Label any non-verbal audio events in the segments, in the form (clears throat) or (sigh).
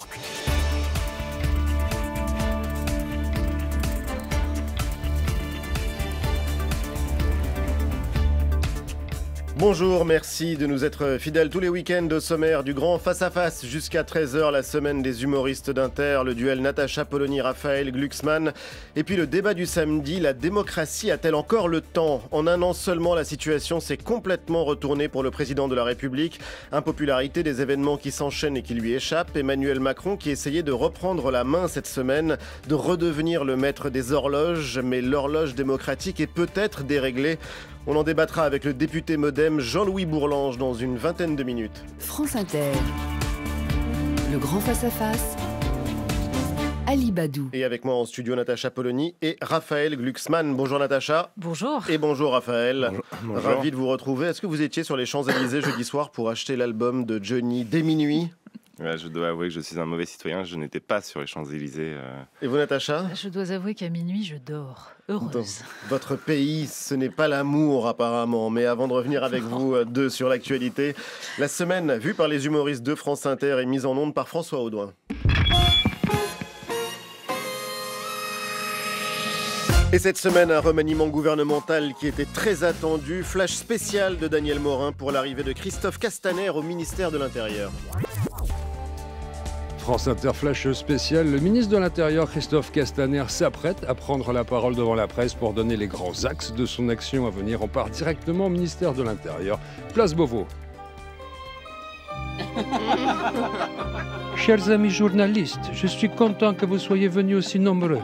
y Okay. Bonjour, merci de nous être fidèles tous les week-ends au sommaire du grand face-à-face jusqu'à 13h, la semaine des humoristes d'Inter, le duel Natacha Polony-Raphaël Glucksmann, et puis le débat du samedi, la démocratie a-t-elle encore le temps En un an seulement, la situation s'est complètement retournée pour le président de la République, impopularité des événements qui s'enchaînent et qui lui échappent, Emmanuel Macron qui essayait de reprendre la main cette semaine, de redevenir le maître des horloges, mais l'horloge démocratique est peut-être déréglée. On en débattra avec le député modem Jean-Louis Bourlange dans une vingtaine de minutes. France Inter. Le grand face-à-face. Ali Badou. Et avec moi en studio, Natacha Polony et Raphaël Glucksmann. Bonjour Natacha. Bonjour. Et bonjour Raphaël. Ravi de vous retrouver. Est-ce que vous étiez sur les Champs-Élysées jeudi soir pour acheter l'album de Johnny Déminuit je dois avouer que je suis un mauvais citoyen, je n'étais pas sur les Champs-Élysées. Euh. Et vous, Natacha Je dois avouer qu'à minuit, je dors. Heureuse. votre pays, ce n'est pas l'amour apparemment. Mais avant de revenir avec vous euh, deux sur l'actualité, la semaine vue par les humoristes de France Inter et mise en onde par François Audouin. Et cette semaine, un remaniement gouvernemental qui était très attendu. Flash spécial de Daniel Morin pour l'arrivée de Christophe Castaner au ministère de l'Intérieur. France Inter Flash spécial, le ministre de l'Intérieur Christophe Castaner s'apprête à prendre la parole devant la presse pour donner les grands axes de son action à venir. On part directement au ministère de l'Intérieur. Place Beauvau. (laughs) Chers amis journalistes, je suis content que vous soyez venus aussi nombreux.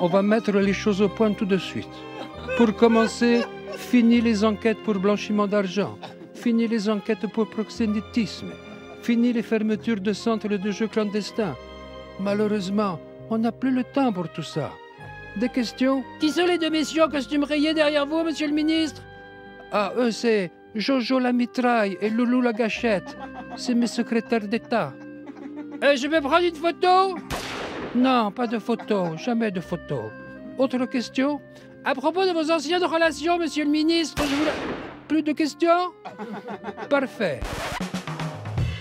On va mettre les choses au point tout de suite. Pour commencer, fini les enquêtes pour blanchiment d'argent, fini les enquêtes pour proxénétisme. Fini les fermetures de centres de jeux clandestins. Malheureusement, on n'a plus le temps pour tout ça. Des questions Qui sont les deux messieurs en costume rayé derrière vous, monsieur le ministre Ah, eux, c'est Jojo la mitraille et Loulou la gâchette. C'est mes secrétaires d'État. Euh, je vais prendre une photo Non, pas de photo, jamais de photo. Autre question À propos de vos anciennes relations, monsieur le ministre, je voulais... Plus de questions Parfait.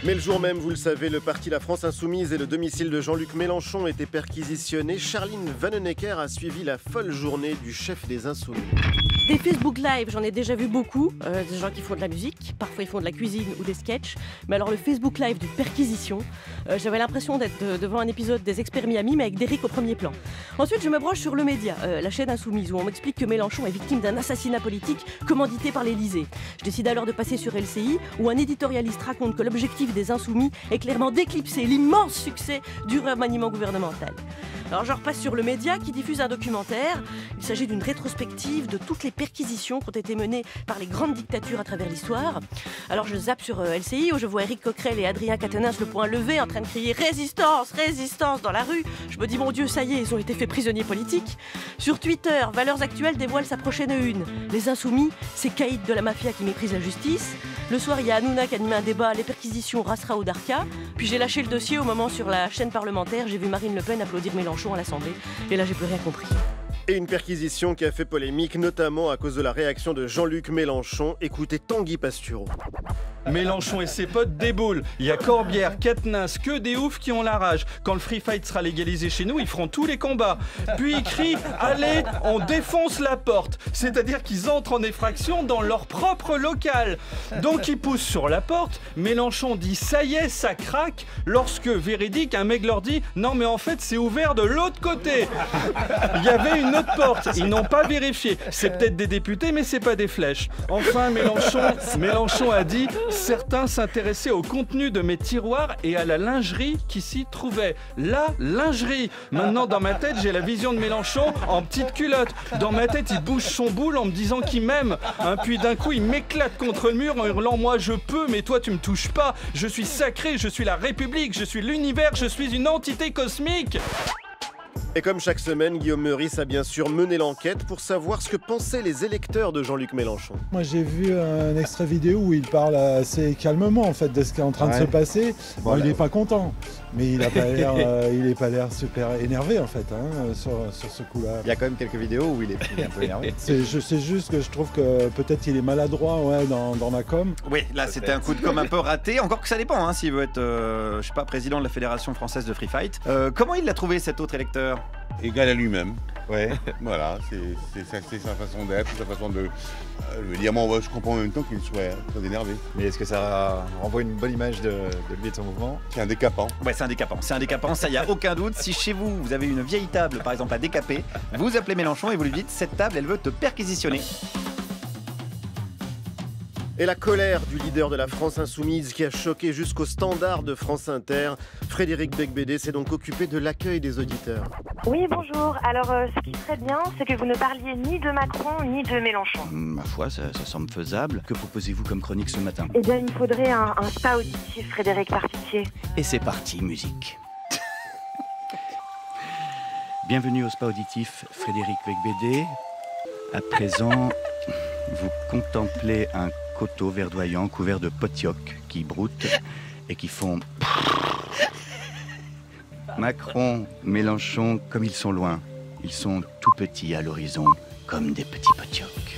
Mais le jour même, vous le savez, le parti La France Insoumise et le domicile de Jean-Luc Mélenchon étaient perquisitionnés. Charline Vanenecker a suivi la folle journée du chef des Insoumis. Facebook Live, j'en ai déjà vu beaucoup. Euh, des gens qui font de la musique, parfois ils font de la cuisine ou des sketchs. Mais alors le Facebook Live du Perquisition, euh, j'avais l'impression d'être devant un épisode des Experts Miami, mais avec Derrick au premier plan. Ensuite, je me broche sur le média, euh, la chaîne insoumise, où on m'explique que Mélenchon est victime d'un assassinat politique commandité par l'Elysée. Je décide alors de passer sur LCI, où un éditorialiste raconte que l'objectif des insoumis est clairement d'éclipser l'immense succès du remaniement gouvernemental. Alors je repasse sur le média qui diffuse un documentaire. Il s'agit d'une rétrospective de toutes les perquisitions qui ont été menées par les grandes dictatures à travers l'histoire. Alors je zappe sur euh, LCI où oh, je vois Eric Coquerel et Adrien Quatennens le point levé en train de crier résistance, résistance dans la rue. Je me dis mon Dieu, ça y est, ils ont été faits prisonniers politiques. Sur Twitter, Valeurs Actuelles dévoile sa prochaine une. Les Insoumis, c'est Caïd de la mafia qui méprise la justice. Le soir, il y a Hanouna qui anime un débat, les perquisitions Rasra Darka. Puis j'ai lâché le dossier au moment sur la chaîne parlementaire, j'ai vu Marine Le Pen applaudir Mélenchon à l'Assemblée. Et là, j'ai plus rien compris une perquisition qui a fait polémique, notamment à cause de la réaction de Jean-Luc Mélenchon. Écoutez Tanguy Pastureau. Mélenchon et ses potes déboulent. Il y a Corbière, Quatennens, que des oufs qui ont la rage. Quand le free fight sera légalisé chez nous, ils feront tous les combats. Puis ils crient Allez, on défonce la porte. C'est-à-dire qu'ils entrent en effraction dans leur propre local. Donc ils poussent sur la porte. Mélenchon dit Ça y est, ça craque. Lorsque, véridique, un mec leur dit Non, mais en fait, c'est ouvert de l'autre côté. Il y avait une ils n'ont pas vérifié. C'est peut-être des députés, mais c'est pas des flèches. Enfin, Mélenchon, Mélenchon a dit certains s'intéressaient au contenu de mes tiroirs et à la lingerie qui s'y trouvait. La lingerie. Maintenant, dans ma tête, j'ai la vision de Mélenchon en petite culotte. Dans ma tête, il bouge son boule en me disant qu'il m'aime. Hein, puis d'un coup, il m'éclate contre le mur en hurlant Moi, je peux, mais toi, tu me touches pas. Je suis sacré, je suis la République, je suis l'univers, je suis une entité cosmique. Et comme chaque semaine, Guillaume Meurice a bien sûr mené l'enquête pour savoir ce que pensaient les électeurs de Jean-Luc Mélenchon. Moi j'ai vu un extrait vidéo où il parle assez calmement en fait de ce qui est en train de se passer. il n'est pas content. Mais il a pas l'air, (laughs) euh, est pas l'air super énervé en fait hein, sur, ce coup-là. Il y a quand même quelques vidéos où il est, un peu énervé. (laughs) C'est, je, sais juste que je trouve que peut-être il est maladroit ouais, dans, dans la com. Oui, là c'était un coup de com un peu raté. Encore que ça dépend hein, s'il veut être, euh, je sais pas, président de la fédération française de free fight. Euh, comment il l'a trouvé cet autre électeur égal à lui-même. Ouais. (laughs) voilà, c'est sa façon d'être, sa façon de. Euh, le diamant je comprends en même temps qu'il soit énervé. Mais est-ce que ça renvoie une bonne image de, de lui et de son mouvement C'est un décapant. Ouais, c'est un décapant. C'est un décapant, ça, y a aucun doute. Si chez vous, vous avez une vieille table, par exemple, à décaper, vous appelez Mélenchon et vous lui dites Cette table, elle veut te perquisitionner et la colère du leader de la France insoumise qui a choqué jusqu'au standard de France Inter. Frédéric Becbédé s'est donc occupé de l'accueil des auditeurs. Oui, bonjour. Alors, euh, ce qui serait bien, c'est que vous ne parliez ni de Macron ni de Mélenchon. Hmm, ma foi, ça, semble faisable. Que proposez-vous comme chronique ce matin Eh bien, il me faudrait un, spa auditif, Frédéric pitié. Et c'est parti, musique. Bienvenue au spa auditif, Frédéric Becbédé. À présent, vous contemplez un coteaux verdoyants couverts de potiocs qui broutent et qui font. Macron, Mélenchon, comme ils sont loin. Ils sont tout petits à l'horizon, comme des petits potiocs.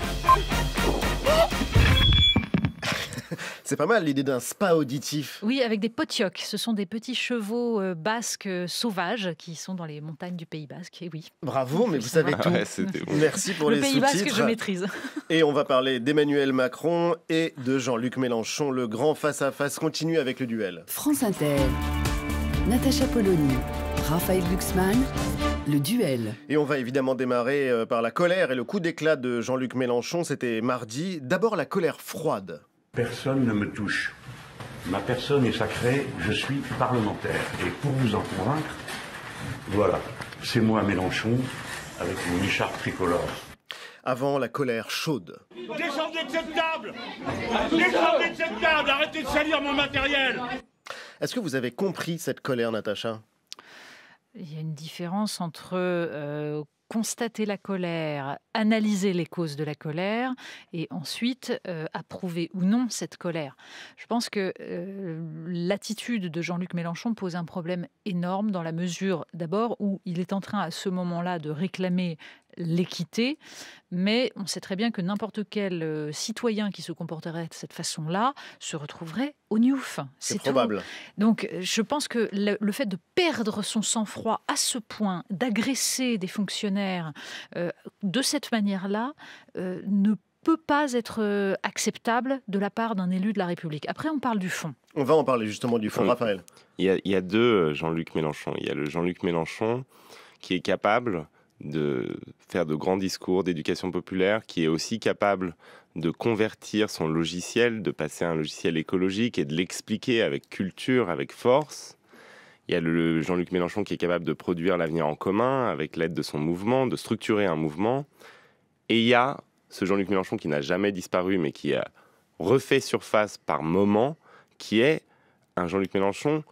(laughs) c'est pas mal l'idée d'un spa auditif. Oui, avec des potiocs. Ce sont des petits chevaux euh, basques euh, sauvages qui sont dans les montagnes du Pays basque. Et oui. Bravo, mais vous savez tout. (laughs) Merci pour les sous Le Pays basque, je maîtrise. et on va parler d'Emmanuel Macron et de Jean-Luc Mélenchon. Le grand face-à-face continue avec le duel. France Inter, Natacha Polony, Raphaël Glucksmann. Le duel. Et on va évidemment démarrer euh, par la colère et le coup d'éclat de Jean-Luc Mélenchon. C'était mardi. D'abord la colère froide. Personne ne me touche. Ma personne est sacrée, je suis parlementaire. Et pour vous en convaincre, voilà, c'est moi Mélenchon avec mon écharpe tricolore. Avant la colère chaude. Descendez de cette table Descendez de cette table Arrêtez de salir mon matériel Est-ce que vous avez compris cette colère, Natacha Il y a une différence entre euh, constater la colère, analyser les causes de la colère et ensuite euh, approuver ou non cette colère. Je pense que euh, l'attitude de Jean-Luc Mélenchon pose un problème énorme dans la mesure d'abord où il est en train à ce moment-là de réclamer l'équité, mais on sait très bien que n'importe quel euh, citoyen qui se comporterait de cette façon-là se retrouverait au niouf. C'est probable. Donc euh, je pense que le, fait de perdre son sang-froid à ce point, d'agresser des fonctionnaires euh, de cette manière-là, ne peut pas être acceptable de la part d'un élu de la République. Après, on parle du fond. On va en parler justement du fond, Raphaël. il y a deux Jean-Luc Mélenchon. Il y a le Jean-Luc Mélenchon qui est capable de faire de grands discours d'éducation populaire, qui est aussi capable de convertir son logiciel, de passer à un logiciel écologique et de l'expliquer avec culture, avec force. Il y a le Jean-Luc Mélenchon qui est capable de produire l'avenir en commun avec l'aide de son mouvement, de structurer un mouvement. Et il y a ce Jean-Luc Mélenchon qui n'a jamais disparu, mais qui a refait surface par moment, qui est un Jean-Luc Mélenchon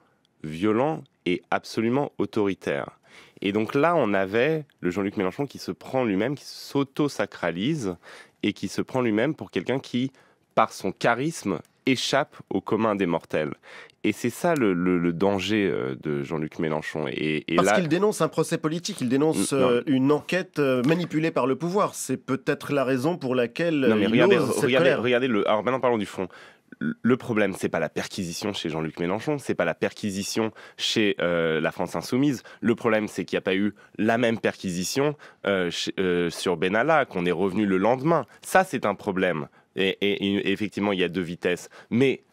violent et absolument autoritaire. Et donc là, on avait le Jean-Luc Mélenchon qui se prend lui-même, qui s'auto-sacralise et qui se prend lui-même pour quelqu'un qui, par son charisme, échappe au commun des mortels. Et c'est ça le, danger euh, de Jean-Luc Mélenchon. Et, Parce qu'il dénonce un procès politique, il dénonce euh, une enquête euh, manipulée par le pouvoir. C'est peut-être la raison pour laquelle non, mais regardez, regardez, regardez, le. Alors maintenant parlons du fond le problème, c'est pas la perquisition chez Jean-Luc Mélenchon, c'est pas la perquisition chez euh, la France insoumise. Le problème, c'est qu'il n'y a pas eu la même perquisition euh, euh, sur Benalla, qu'on est revenu le lendemain. Ça, c'est un problème. Et, effectivement, il y a deux vitesses. Mais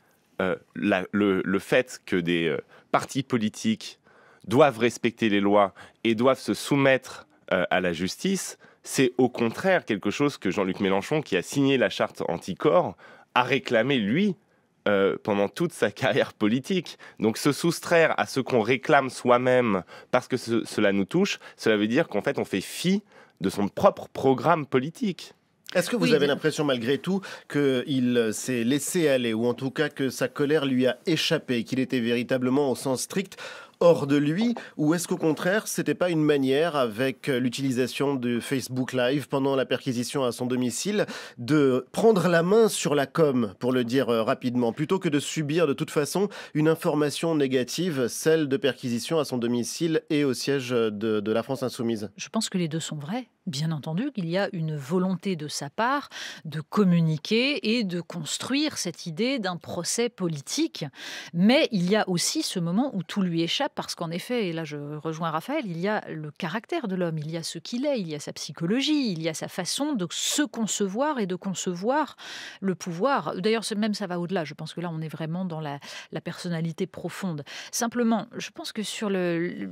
le, fait que des partis politiques doivent respecter les lois et doivent se soumettre à la justice, c'est au contraire quelque chose que Jean-Luc Mélenchon, qui a signé la charte anticorps, à réclamer lui, euh, pendant toute sa carrière politique. Donc se soustraire à ce qu'on réclame soi-même parce que cela nous touche, cela veut dire qu'en fait on fait fi de son propre programme politique. Est-ce que vous avez l'impression malgré tout qu'il euh, s'est laissé aller, ou en tout cas que sa colère lui a échappé, qu'il était véritablement au sens strict hors de lui Ou est-ce qu'au contraire, c'était pas une manière, avec l'utilisation de Facebook Live pendant la perquisition à son domicile, de prendre la main sur la com, pour le dire euh, rapidement, plutôt que de subir de toute façon une information négative, celle de perquisition à son domicile et au siège de la France insoumise Je pense que les deux sont vrais bien entendu qu'il y a une volonté de sa part de communiquer et de construire cette idée d'un procès politique. Mais il y a aussi ce moment où tout lui échappe parce qu'en effet, et là je rejoins Raphaël, il y a le caractère de l'homme, il y a ce qu'il est, il y a sa psychologie, il y a sa façon de se concevoir et de concevoir le pouvoir. D'ailleurs, même ça va au-delà. Je pense que là, on est vraiment dans la, personnalité profonde. Simplement, je pense que sur le,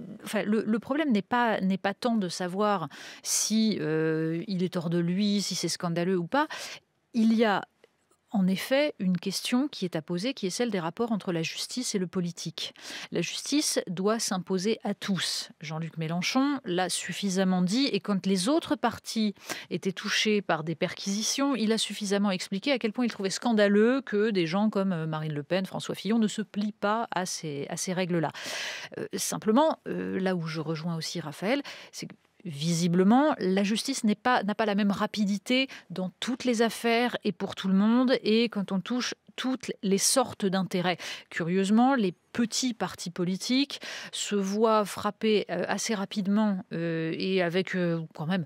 problème n'est pas, pas tant de savoir si euh, il est hors de lui, si c'est scandaleux ou pas, il y a en effet une question qui est à poser, qui est celle des rapports entre la justice et le politique. La justice doit s'imposer à tous. Jean-Luc Mélenchon l'a suffisamment dit, et quand les autres partis étaient touchés par des perquisitions, il a suffisamment expliqué à quel point il trouvait scandaleux que des gens comme euh, Marine Le Pen, François Fillon ne se plient pas à ces, règles-là. Euh, simplement, là où je rejoins aussi Raphaël, c'est que visiblement, la justice n'est pas, n'a pas la même rapidité dans toutes les affaires et pour tout le monde. Et quand on touche toutes les sortes d'intérêts. Curieusement, les petits partis politiques se voient frappés euh, assez rapidement euh, et avec euh, quand même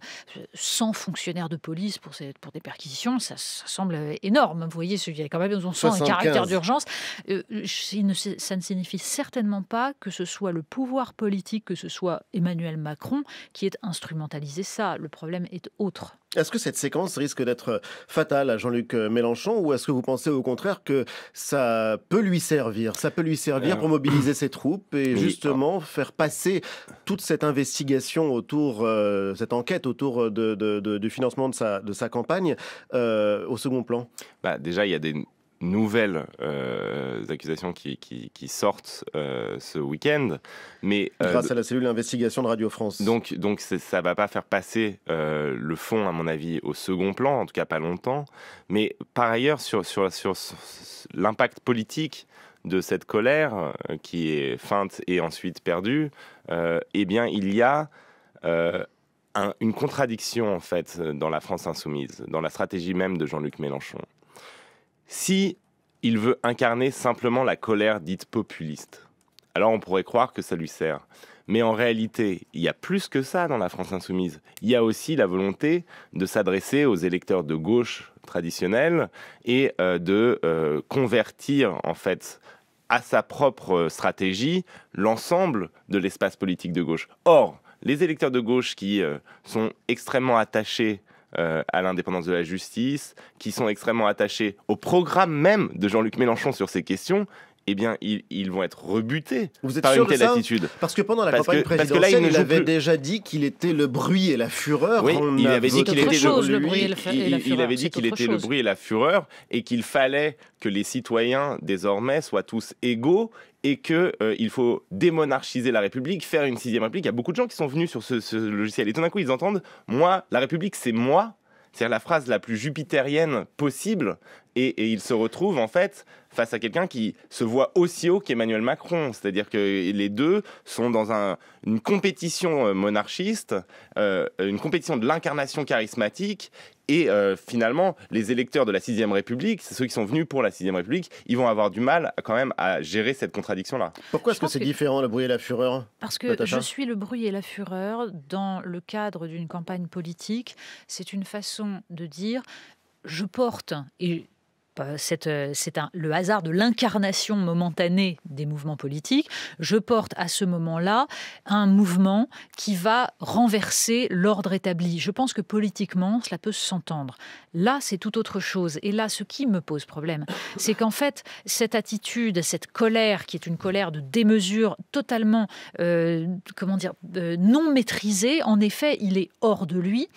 100 fonctionnaires de police pour, des perquisitions, ça, semble énorme. Vous voyez, il y a quand même, on sent un caractère d'urgence. ça ne signifie certainement pas que ce soit le pouvoir politique, que ce soit Emmanuel Macron qui ait instrumentalisé ça. Le problème est autre. Est-ce que cette séquence risque d'être euh, fatale à Jean-Luc euh, Mélenchon ou est-ce que vous pensez au contraire que ça peut lui servir Ça peut lui servir pour euh. mobiliser ses troupes et justement faire passer toute cette investigation autour, cette enquête autour de, de, du financement de sa, de sa campagne au second plan bah Déjà, il y a des nouvelles euh, accusations qui, sortent euh, ce week-end. Mais euh, grâce à la cellule d'investigation de Radio France. Donc, donc ça va pas faire passer le fond, à mon avis, au second plan, en tout cas pas longtemps. Mais par ailleurs, sur, sur, sur, l'impact politique de cette colère qui est feinte et ensuite perdue, eh bien, il y a une contradiction en fait dans la France insoumise, dans la stratégie même de Jean-Luc Mélenchon. Si il veut incarner simplement la colère dite populiste, alors on pourrait croire que ça lui sert. Mais en réalité, il y a plus que ça dans la France insoumise. Il y a aussi la volonté de s'adresser aux électeurs de gauche traditionnels et euh, de euh, convertir en fait à sa propre stratégie l'ensemble de l'espace politique de gauche. Or, les électeurs de gauche qui euh, sont extrêmement attachés euh, à l'indépendance de la justice, qui sont extrêmement attachés au programme même de Jean-Luc Mélenchon sur ces questions, eh bien, ils, vont être rebutés par une telle attitude. Parce que pendant la campagne présidentielle, il, avait déjà dit qu'il était le bruit et la fureur. Oui, il avait dit qu'il était Il, avait dit qu'il était le bruit et la fureur et qu'il fallait que les citoyens désormais soient tous égaux et qu'il euh, faut démonarchiser la République, faire une sixième République. Il y a beaucoup de gens qui sont venus sur ce, logiciel et tout d'un coup ils entendent moi la République c'est moi, cest la phrase la plus jupitérienne possible et ils se retrouvent en fait face à quelqu'un qui se voit aussi haut qu'Emmanuel Macron. C'est-à-dire que les deux sont dans une compétition euh, monarchiste, euh, une compétition de l'incarnation charismatique. Et euh, finalement, les électeurs de la 6 République, ceux qui sont venus pour la 6 République, ils vont avoir du mal quand même à gérer cette contradiction-là. Pourquoi est-ce que c'est différent, le bruit et la fureur Parce que je suis le bruit et la fureur dans le cadre d'une campagne politique. C'est une façon de dire je porte et euh, euh, c'est le hasard de l'incarnation momentanée des mouvements politiques, je porte à ce moment-là un mouvement qui va renverser l'ordre établi. Je pense que politiquement, cela peut s'entendre. Là, c'est tout autre chose. Et là, ce qui me pose problème, c'est qu'en fait, cette attitude, cette colère, qui est une colère de démesure totalement, euh, comment dire, non maîtrisée, en effet, il est hors de lui,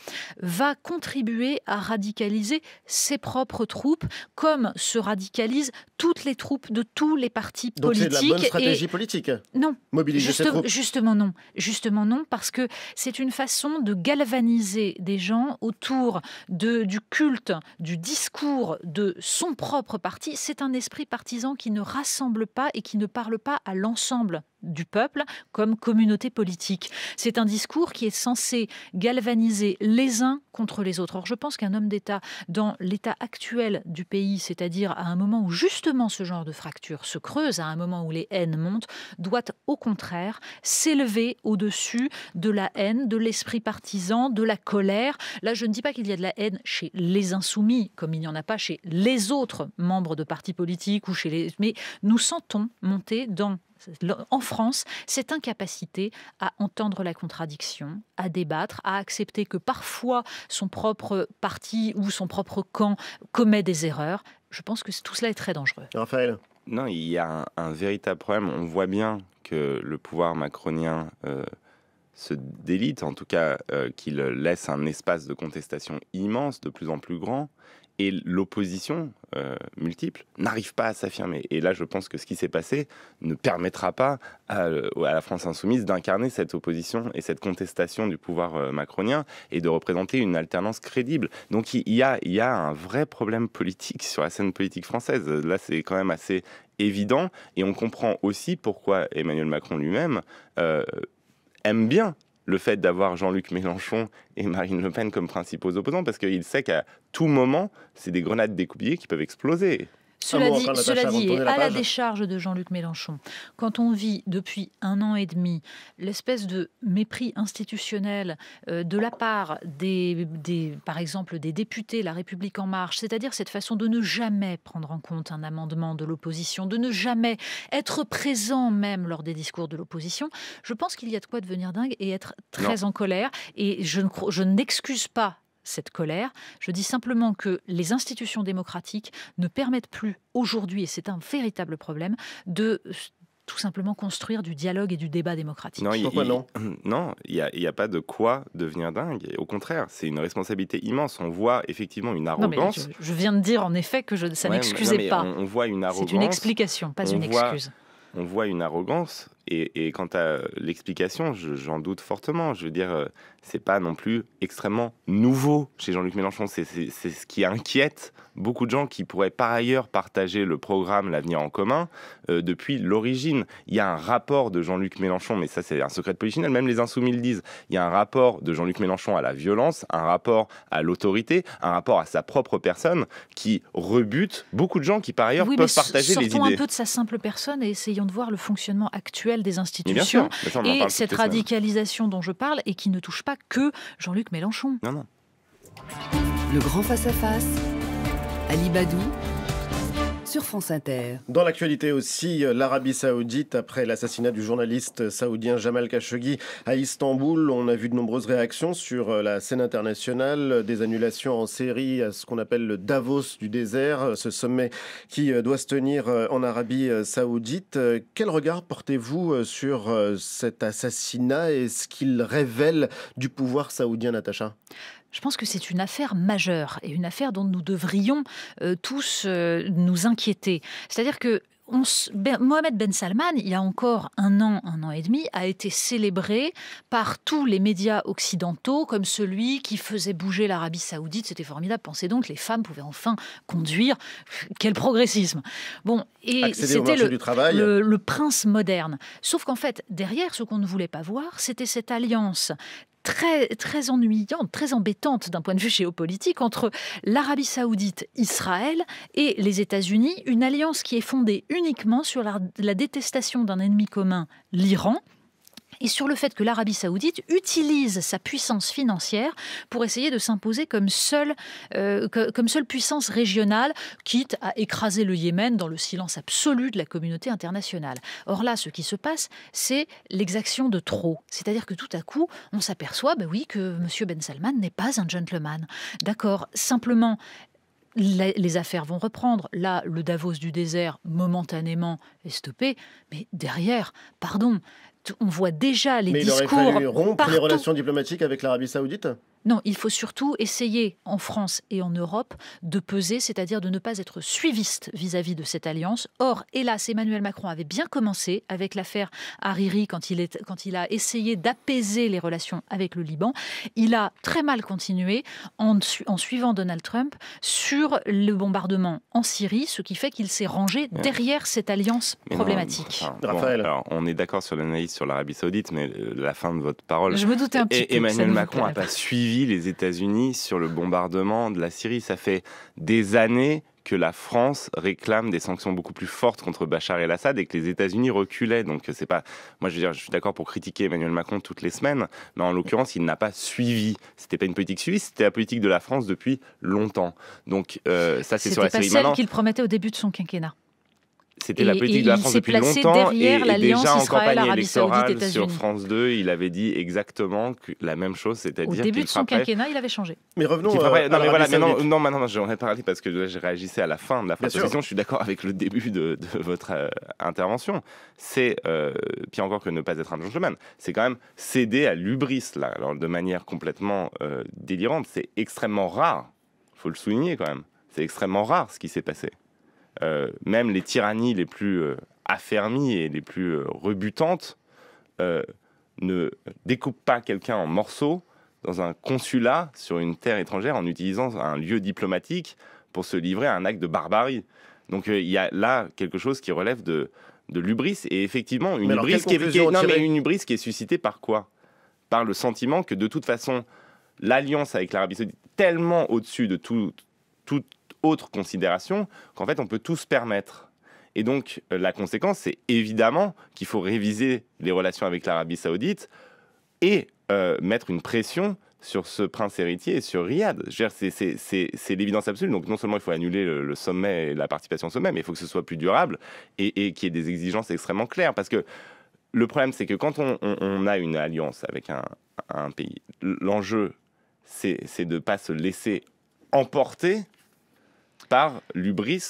va contribuer à radicaliser ses propres troupes comme se radicalisent toutes les troupes de tous les partis Donc politiques. C'est la bonne stratégie politique. Non. Mobiliser Justement non. Justement non, parce que c'est une façon de galvaniser des gens autour de, du culte, du discours de son propre parti. C'est un esprit partisan qui ne rassemble pas et qui ne parle pas à l'ensemble du peuple comme communauté politique. C'est un discours qui est censé galvaniser les uns contre les autres. Or, je pense qu'un homme d'État, dans l'état actuel du pays, c'est-à-dire à un moment où justement ce genre de fracture se creuse, à un moment où les haines montent, doit au contraire s'élever au-dessus de la haine, de l'esprit partisan, de la colère. Là, je ne dis pas qu'il y a de la haine chez les insoumis, comme il n'y en a pas chez les autres membres de partis politiques ou chez les... Mais nous sentons monter dans en France, cette incapacité à entendre la contradiction, à débattre, à accepter que parfois son propre parti ou son propre camp commet des erreurs, je pense que tout cela est très dangereux. Raphaël Non, il y a un, véritable problème. On voit bien que le pouvoir macronien euh, se délite, en tout cas euh, qu'il laisse un espace de contestation immense, de plus en plus grand et l'opposition euh, multiple n'arrive pas à s'affirmer. Et là, je pense que ce qui s'est passé ne permettra pas à, euh, la France insoumise d'incarner cette opposition et cette contestation du pouvoir euh, macronien et de représenter une alternance crédible. Donc il y, a, il un vrai problème politique sur la scène politique française. Là, c'est quand même assez évident et on comprend aussi pourquoi Emmanuel Macron lui-même aime bien le fait d'avoir Jean-Luc Mélenchon et Marine Le Pen comme principaux opposants, parce qu'il sait qu'à tout moment, c'est des grenades découpillées qui peuvent exploser. Cela dit, à la décharge de Jean-Luc Mélenchon, quand on vit depuis un an et demi l'espèce de mépris institutionnel euh, de la part des, par exemple, des députés La République en marche, c'est-à-dire cette façon de ne jamais prendre en compte un amendement de l'opposition, de ne jamais être présent même lors des discours de l'opposition, je pense qu'il y a de quoi devenir dingue et être très en colère. Et je, ne, je n'excuse pas cette colère. Je dis simplement que les institutions démocratiques ne permettent plus aujourd'hui, et c'est un véritable problème, de tout simplement construire du dialogue et du débat démocratique. Non, il, (clears throat) non il n'y a, pas de quoi devenir dingue. Au contraire, c'est une responsabilité immense. On voit effectivement une arrogance. je, viens de dire en effet que ça n'excusait pas. On, voit une arrogance. C'est une explication, pas une excuse. On voit une arrogance et, quant à l'explication, j'en doute fortement. Je veux dire, euh, c'est pas non plus extrêmement nouveau chez Jean-Luc Mélenchon. C'est ce qui inquiète beaucoup de gens qui pourraient par ailleurs partager le programme L'avenir en commun euh, depuis l'origine. Il y a un rapport de Jean-Luc Mélenchon, mais ça c'est un secret de politique. même les insoumis le disent. Il y a un rapport de Jean-Luc Mélenchon à la violence, un rapport à l'autorité, un rapport à sa propre personne qui rebute beaucoup de gens qui par ailleurs peuvent partager les idées. Sortons un peu de sa simple personne et essayons de voir le fonctionnement actuel des institutions et cette radicalisation dont je parle et qui ne touche pas que Jean-Luc Mélenchon. Non, non. Le grand face à -face, Ali Badou, sur France Inter. Dans l'actualité aussi, l'Arabie Saoudite, après l'assassinat du journaliste saoudien Jamal Khashoggi à Istanbul, on a vu de nombreuses réactions sur la scène internationale, des annulations en série à ce qu'on appelle le Davos du désert, ce sommet qui doit se tenir en Arabie Saoudite. Quel regard portez-vous sur cet assassinat et ce qu'il révèle du pouvoir saoudien, Natacha je pense que c'est une affaire majeure et une affaire dont nous devrions euh, tous euh, nous inquiéter. C'est-à-dire que on ben, Mohamed Ben Salman, il y a encore un an, un an et demi, a été célébré par tous les médias occidentaux comme celui qui faisait bouger l'Arabie saoudite. C'était formidable. Pensez donc, les femmes pouvaient enfin conduire. Quel progressisme Bon, et c'était le, travail le, prince moderne. Sauf qu'en fait, derrière, ce qu'on ne voulait pas voir, c'était cette alliance très, très ennuyante, très embêtante d'un point de vue géopolitique entre l'Arabie saoudite, Israël et les États-Unis, une alliance qui est fondée uniquement sur la détestation d'un ennemi commun, l'Iran, et sur le fait que l'Arabie saoudite utilise sa puissance financière pour essayer de s'imposer comme, seule, euh, comme seule puissance régionale, quitte à écraser le Yémen dans le silence absolu de la communauté internationale. Or là, ce qui se passe, c'est l'exaction de trop. C'est-à-dire que tout à coup, on s'aperçoit, ben oui, que M. Ben Salman n'est pas un gentleman. D'accord, simplement, les affaires vont reprendre. Là, le Davos du désert, momentanément, est stoppé. Mais derrière, pardon, on voit déjà les Mais Il aurait fallu rompre les relations diplomatiques avec l'Arabie Saoudite non, il faut surtout essayer en France et en Europe de peser, c'est-à-dire de ne pas être suiviste vis-à-vis de cette alliance. Or, hélas, Emmanuel Macron avait bien commencé avec l'affaire Hariri quand il, a essayé d'apaiser les relations avec le Liban. Il a très mal continué en, suivant Donald Trump sur le bombardement en Syrie, ce qui fait qu'il s'est rangé derrière cette alliance problématique. on est d'accord sur l'analyse sur l'Arabie saoudite, mais euh, la fin de votre parole. Je me un peu Emmanuel Macron n'a pas suivi les États-Unis sur le bombardement de la Syrie. Ça fait des années que la France réclame des sanctions beaucoup plus fortes contre Bachar el-Assad et que les États-Unis reculaient. Donc c'est pas, moi je veux dire, je suis d'accord pour critiquer Emmanuel Macron toutes les semaines, mais en l'occurrence il n'a pas suivi. C'était pas une politique suivie, c'était la politique de la France depuis longtemps. Donc euh, ça c'est sur la C'était pas celle qu'il promettait au début de son quinquennat. C'était la politique de la France depuis longtemps. Et, déjà en campagne électorale sur France 2, il avait dit exactement que la même chose, c'est-à-dire. Au début de son quinquennat, il avait changé. Mais revenons. Euh, non, mais voilà, non, non, j'en ai parlé parce que j'ai réagissais à la fin de la proposition. je suis d'accord avec le début de, votre euh, intervention. C'est, euh, puis encore que ne pas être un gentleman, c'est quand même céder à l'ubris, là, de manière complètement euh, délirante. C'est extrêmement rare, il faut le souligner quand même. C'est extrêmement rare ce qui s'est passé. Euh, même les tyrannies les plus euh, affermies et les plus euh, rebutantes ne découpent pas quelqu'un en morceaux dans un consulat sur une terre étrangère en utilisant un lieu diplomatique pour se livrer à un acte de barbarie. Donc il y a là quelque chose qui relève de, de l'ubris et effectivement une, hubris, qui est, suscité suscitée par quoi Par le sentiment que de toute façon l'alliance avec l'Arabie Saoudite tellement au-dessus de tout, toute autre considération qu'en fait, on peut tous se permettre. Et donc, euh, la conséquence, c'est évidemment qu'il faut réviser les relations avec l'Arabie saoudite et euh, mettre une pression sur ce prince héritier et sur Riyad. C'est l'évidence absolue. Donc non seulement il faut annuler le, sommet et la participation au sommet, mais il faut que ce soit plus durable et, et qu'il y ait des exigences extrêmement claires. Parce que le problème, c'est que quand on, a une alliance avec un, un pays, l'enjeu, c'est de ne pas se laisser emporter par l'ubris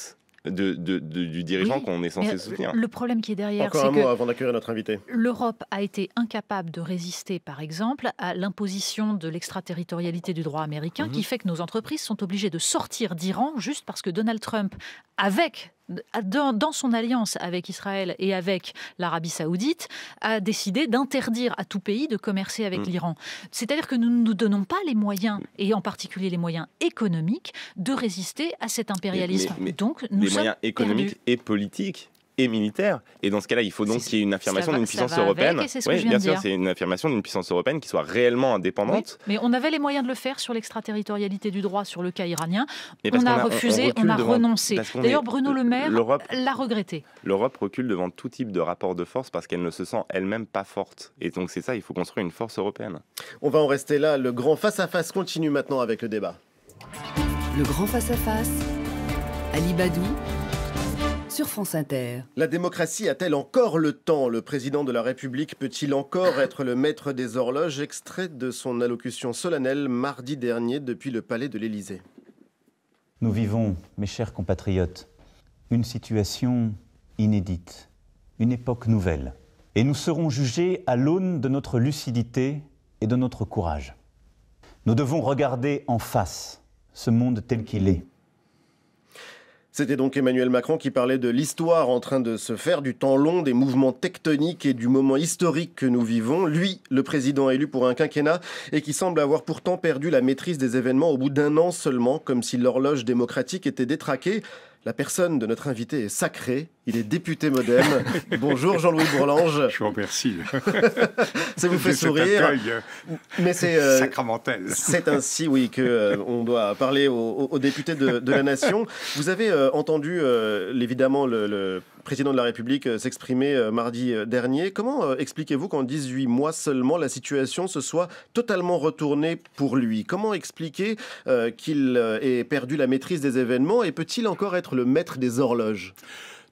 du dirigeant qu'on est censé soutenir. Le problème qui est derrière, c'est que avant d'accueillir notre invité. L'Europe a été incapable de résister, par exemple, à l'imposition de l'extraterritorialité du droit américain, mhm. qui fait que nos entreprises sont obligées de sortir d'Iran juste parce que Donald Trump, avec dans, son alliance avec Israël et avec l'Arabie saoudite, a décidé d'interdire à tout pays de commercer avec mm. l'Iran. C'est-à-dire que nous ne nous donnons pas les moyens, et en particulier les moyens économiques, de résister à cet impérialisme. Donc, nous les moyens économiques et politiques et militaire. Et dans ce cas-là, il faut donc qu'il y ait une affirmation d'une puissance européenne. oui, bien sûr, c'est une affirmation d'une puissance européenne qui soit réellement indépendante. mais on avait les moyens de le faire sur l'extraterritorialité du droit sur le cas iranien. On, on, a, refusé, on, a renoncé. D'ailleurs, Bruno Le Maire l'a regretté. L'Europe recule devant tout type de rapport de force parce qu'elle ne se sent elle-même pas forte. Et donc c'est ça, il faut construire une force européenne. On va en rester là. Le grand face-à-face continue maintenant avec le débat. Le grand face-à-face, -face, Ali Badou, sur France Inter. La démocratie a-t-elle encore le temps Le président de la République peut-il encore être le maître des horloges Extrait de son allocution solennelle mardi dernier depuis le palais de l'Élysée. Nous vivons, mes chers compatriotes, une situation inédite, une époque nouvelle. Et nous serons jugés à l'aune de notre lucidité et de notre courage. Nous devons regarder en face ce monde tel qu'il est. C'était donc Emmanuel Macron qui parlait de l'histoire en train de se faire, du temps long, des mouvements tectoniques et du moment historique que nous vivons. Lui, le président élu pour un quinquennat et qui semble avoir pourtant perdu la maîtrise des événements au bout d'un an seulement, comme si l'horloge démocratique était détraquée. La personne de notre invité est sacrée. Il est député modem. (laughs) Bonjour Jean-Louis Bourlange. Je vous remercie. (laughs) ça vous fait sourire. Mais c'est euh, sacramentel. C'est ainsi, oui, que euh, on doit parler aux, députés de, la nation. Vous avez euh, entendu évidemment le, le président de la République euh, s'exprimait euh, mardi euh, dernier. Comment expliquez-vous qu'en 18 mois seulement, la situation se soit totalement retournée pour lui Comment expliquer qu'il ait perdu la maîtrise des événements et peut-il encore être le maître des horloges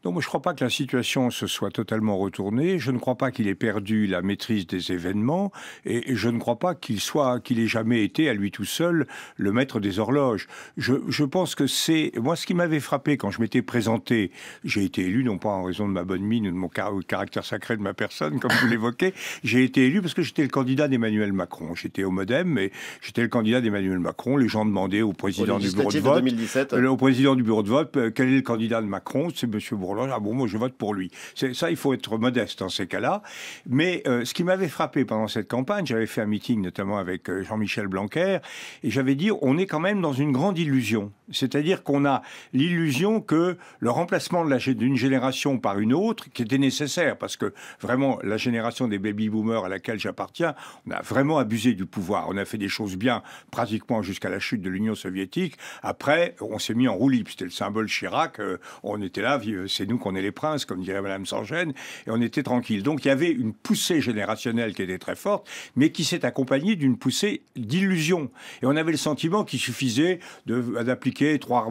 non, moi je ne crois pas que la situation se soit totalement retournée. Je ne crois pas qu'il ait perdu la maîtrise des événements et je ne crois pas qu'il soit, qu'il ait jamais été à lui tout seul le maître des horloges. Je, pense que c'est moi ce qui m'avait frappé quand je m'étais présenté. J'ai été élu non pas en raison de ma bonne mine ou de mon caractère sacré de ma personne, comme vous (laughs) l'évoquez. J'ai été élu parce que j'étais le candidat d'Emmanuel Macron. J'étais au MoDem, mais j'étais le candidat d'Emmanuel Macron. Les gens demandaient au président du bureau de vote, 2017. Euh, au président du bureau de vote, euh, quel est le candidat de Macron C'est Monsieur bon, moi je vote pour lui. c'est Ça, il faut être modeste dans ces cas-là. Mais euh, ce qui m'avait frappé pendant cette campagne, j'avais fait un meeting notamment avec euh, Jean-Michel Blanquer, et j'avais dit, on est quand même dans une grande illusion. C'est-à-dire qu'on a l'illusion que le remplacement d'une génération par une autre, qui était nécessaire, parce que vraiment, la génération des baby-boomers à laquelle j'appartiens, on a vraiment abusé du pouvoir. On a fait des choses bien pratiquement jusqu'à la chute de l'Union soviétique. Après, on s'est mis en roue libre. C'était le symbole Chirac. Euh, on était là, c'est nous qu'on est les princes, comme dirait Madame Sangène, et on était tranquille. Donc il y avait une poussée générationnelle qui était très forte, mais qui s'est accompagnée d'une poussée d'illusion. Et on avait le sentiment qu'il suffisait d'appliquer trois,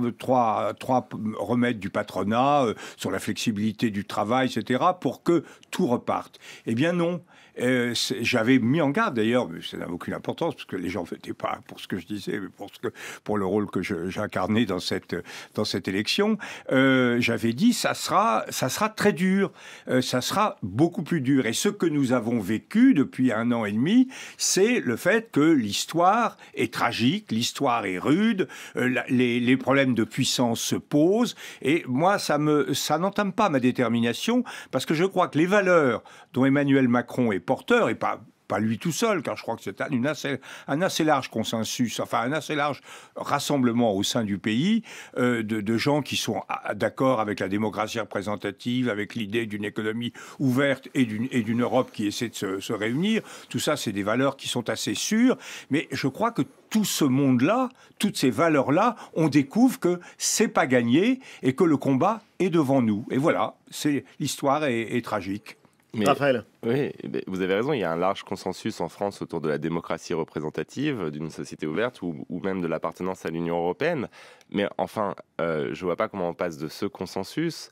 remèdes du patronat euh, sur la flexibilité du travail, etc., pour que tout reparte. Eh bien non, euh, j'avais mis en garde d'ailleurs, mais ça n'a aucune importance parce que les gens ne votaient pas pour ce que je disais, mais pour, ce que, pour le rôle que j'incarnais dans cette, dans cette élection. Euh, j'avais dit ça sera, ça sera très dur, euh, ça sera beaucoup plus dur. Et ce que nous avons vécu depuis un an et demi, c'est le fait que l'histoire est tragique, l'histoire est rude, les, les problèmes de puissance se posent. Et moi, ça me, ça n'entame pas ma détermination parce que je crois que les valeurs dont Emmanuel Macron est porteur, et pas pas lui tout seul, car je crois que c'est un, assez, un assez large consensus, enfin un assez large rassemblement au sein du pays euh, de, gens qui sont d'accord avec la démocratie représentative, avec l'idée d'une économie ouverte et d'une Europe qui essaie de se, réunir. Tout ça, c'est des valeurs qui sont assez sûres, mais je crois que tout ce monde-là, toutes ces valeurs-là, on découvre que c'est pas gagné et que le combat est devant nous. Et voilà, c'est l'histoire est tragique. Raphaël. Oui, vous avez raison, il y a un large consensus en France autour de la démocratie représentative, d'une société ouverte ou, même de l'appartenance à l'Union européenne. Mais enfin, euh, je ne vois pas comment on passe de ce consensus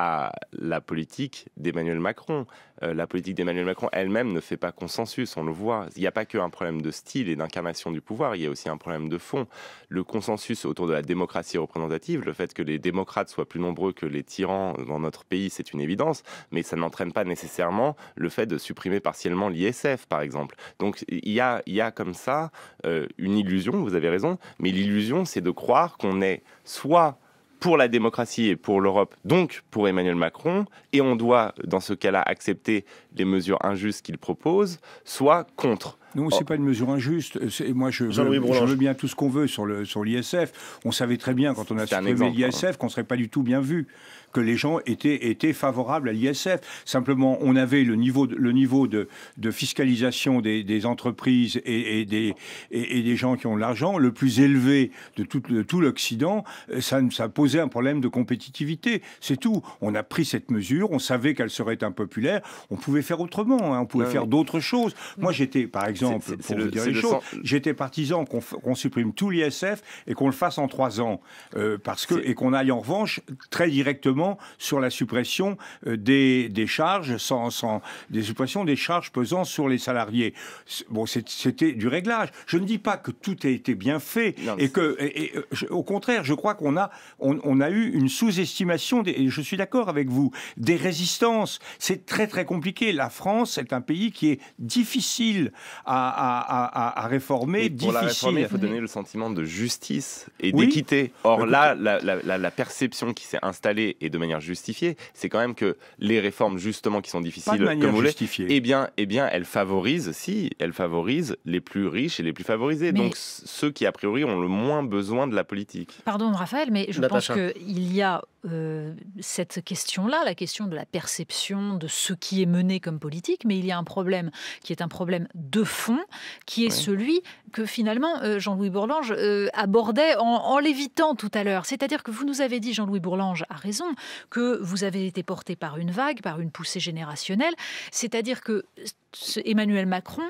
à la politique d'Emmanuel Macron. Euh, la politique d'Emmanuel Macron elle-même ne fait pas consensus, on le voit. Il n'y a pas qu'un problème de style et d'incarnation du pouvoir, il y a aussi un problème de fond. Le consensus autour de la démocratie représentative, le fait que les démocrates soient plus nombreux que les tyrans dans notre pays, c'est une évidence, mais ça n'entraîne pas nécessairement le fait de supprimer partiellement l'ISF, par exemple. Donc il y a, y comme ça euh, une illusion, vous avez raison, mais l'illusion, c'est de croire qu'on est soit pour la démocratie et pour l'Europe, donc pour Emmanuel Macron, et on doit, dans ce cas-là, accepter les mesures injustes qu'il propose, soit contre. Non, c'est n'est oh. pas une mesure injuste. Moi, je veux, bien tout ce qu'on veut sur l'ISF. Sur on savait très bien, quand on a supprimé l'ISF, qu'on ne serait pas du tout bien vu que les gens étaient, étaient favorables à l'ISF. Simplement, on avait le niveau de, le niveau de, de fiscalisation des, entreprises et, des, et, des gens qui ont de l'argent le plus élevé de tout, tout l'Occident. Euh, ça, ça posait un problème de compétitivité. C'est tout. On a pris cette mesure, on savait qu'elle serait impopulaire. On pouvait faire autrement, hein. on pouvait faire d'autres choses. Mm. Moi, j'étais, par exemple, pour vous dire les choses, j'étais partisan qu'on supprime tout l'ISF et qu'on le fasse en trois ans. Euh, parce que, et qu'on aille en revanche très directement sur la suppression euh, des, des charges, sans, des suppressions des charges pesant sur les salariés. Bon, c'était du réglage. Je ne dis pas que tout a été bien fait et que, euh, au contraire, je crois qu'on a, on, a eu une sous-estimation. Et je suis d'accord avec vous des résistances. C'est très très compliqué. La France est un pays qui est difficile à, à, réformer. difficile. il faut donner le sentiment de justice et d'équité. Or bah, là, la, la perception qui s'est installée est de manière justifiée, c'est quand même que les réformes justement qui sont difficiles, comme eh bien, eh bien, elles favorisent, si, elles favorisent les plus riches et les plus favorisés, donc ceux qui a priori ont le moins besoin de la politique. Pardon, Raphaël, mais je pense qu'il y a euh, cette question-là, la question de la perception de ce qui est mené comme politique, mais il y a un problème qui est un problème de fond, qui est celui que finalement euh, Jean-Louis Bourlange euh, abordait en, l'évitant tout à l'heure. C'est-à-dire que vous nous avez dit, Jean-Louis Bourlange a raison, que vous avez été porté par une vague, par une poussée générationnelle, c'est-à-dire que Emmanuel Macron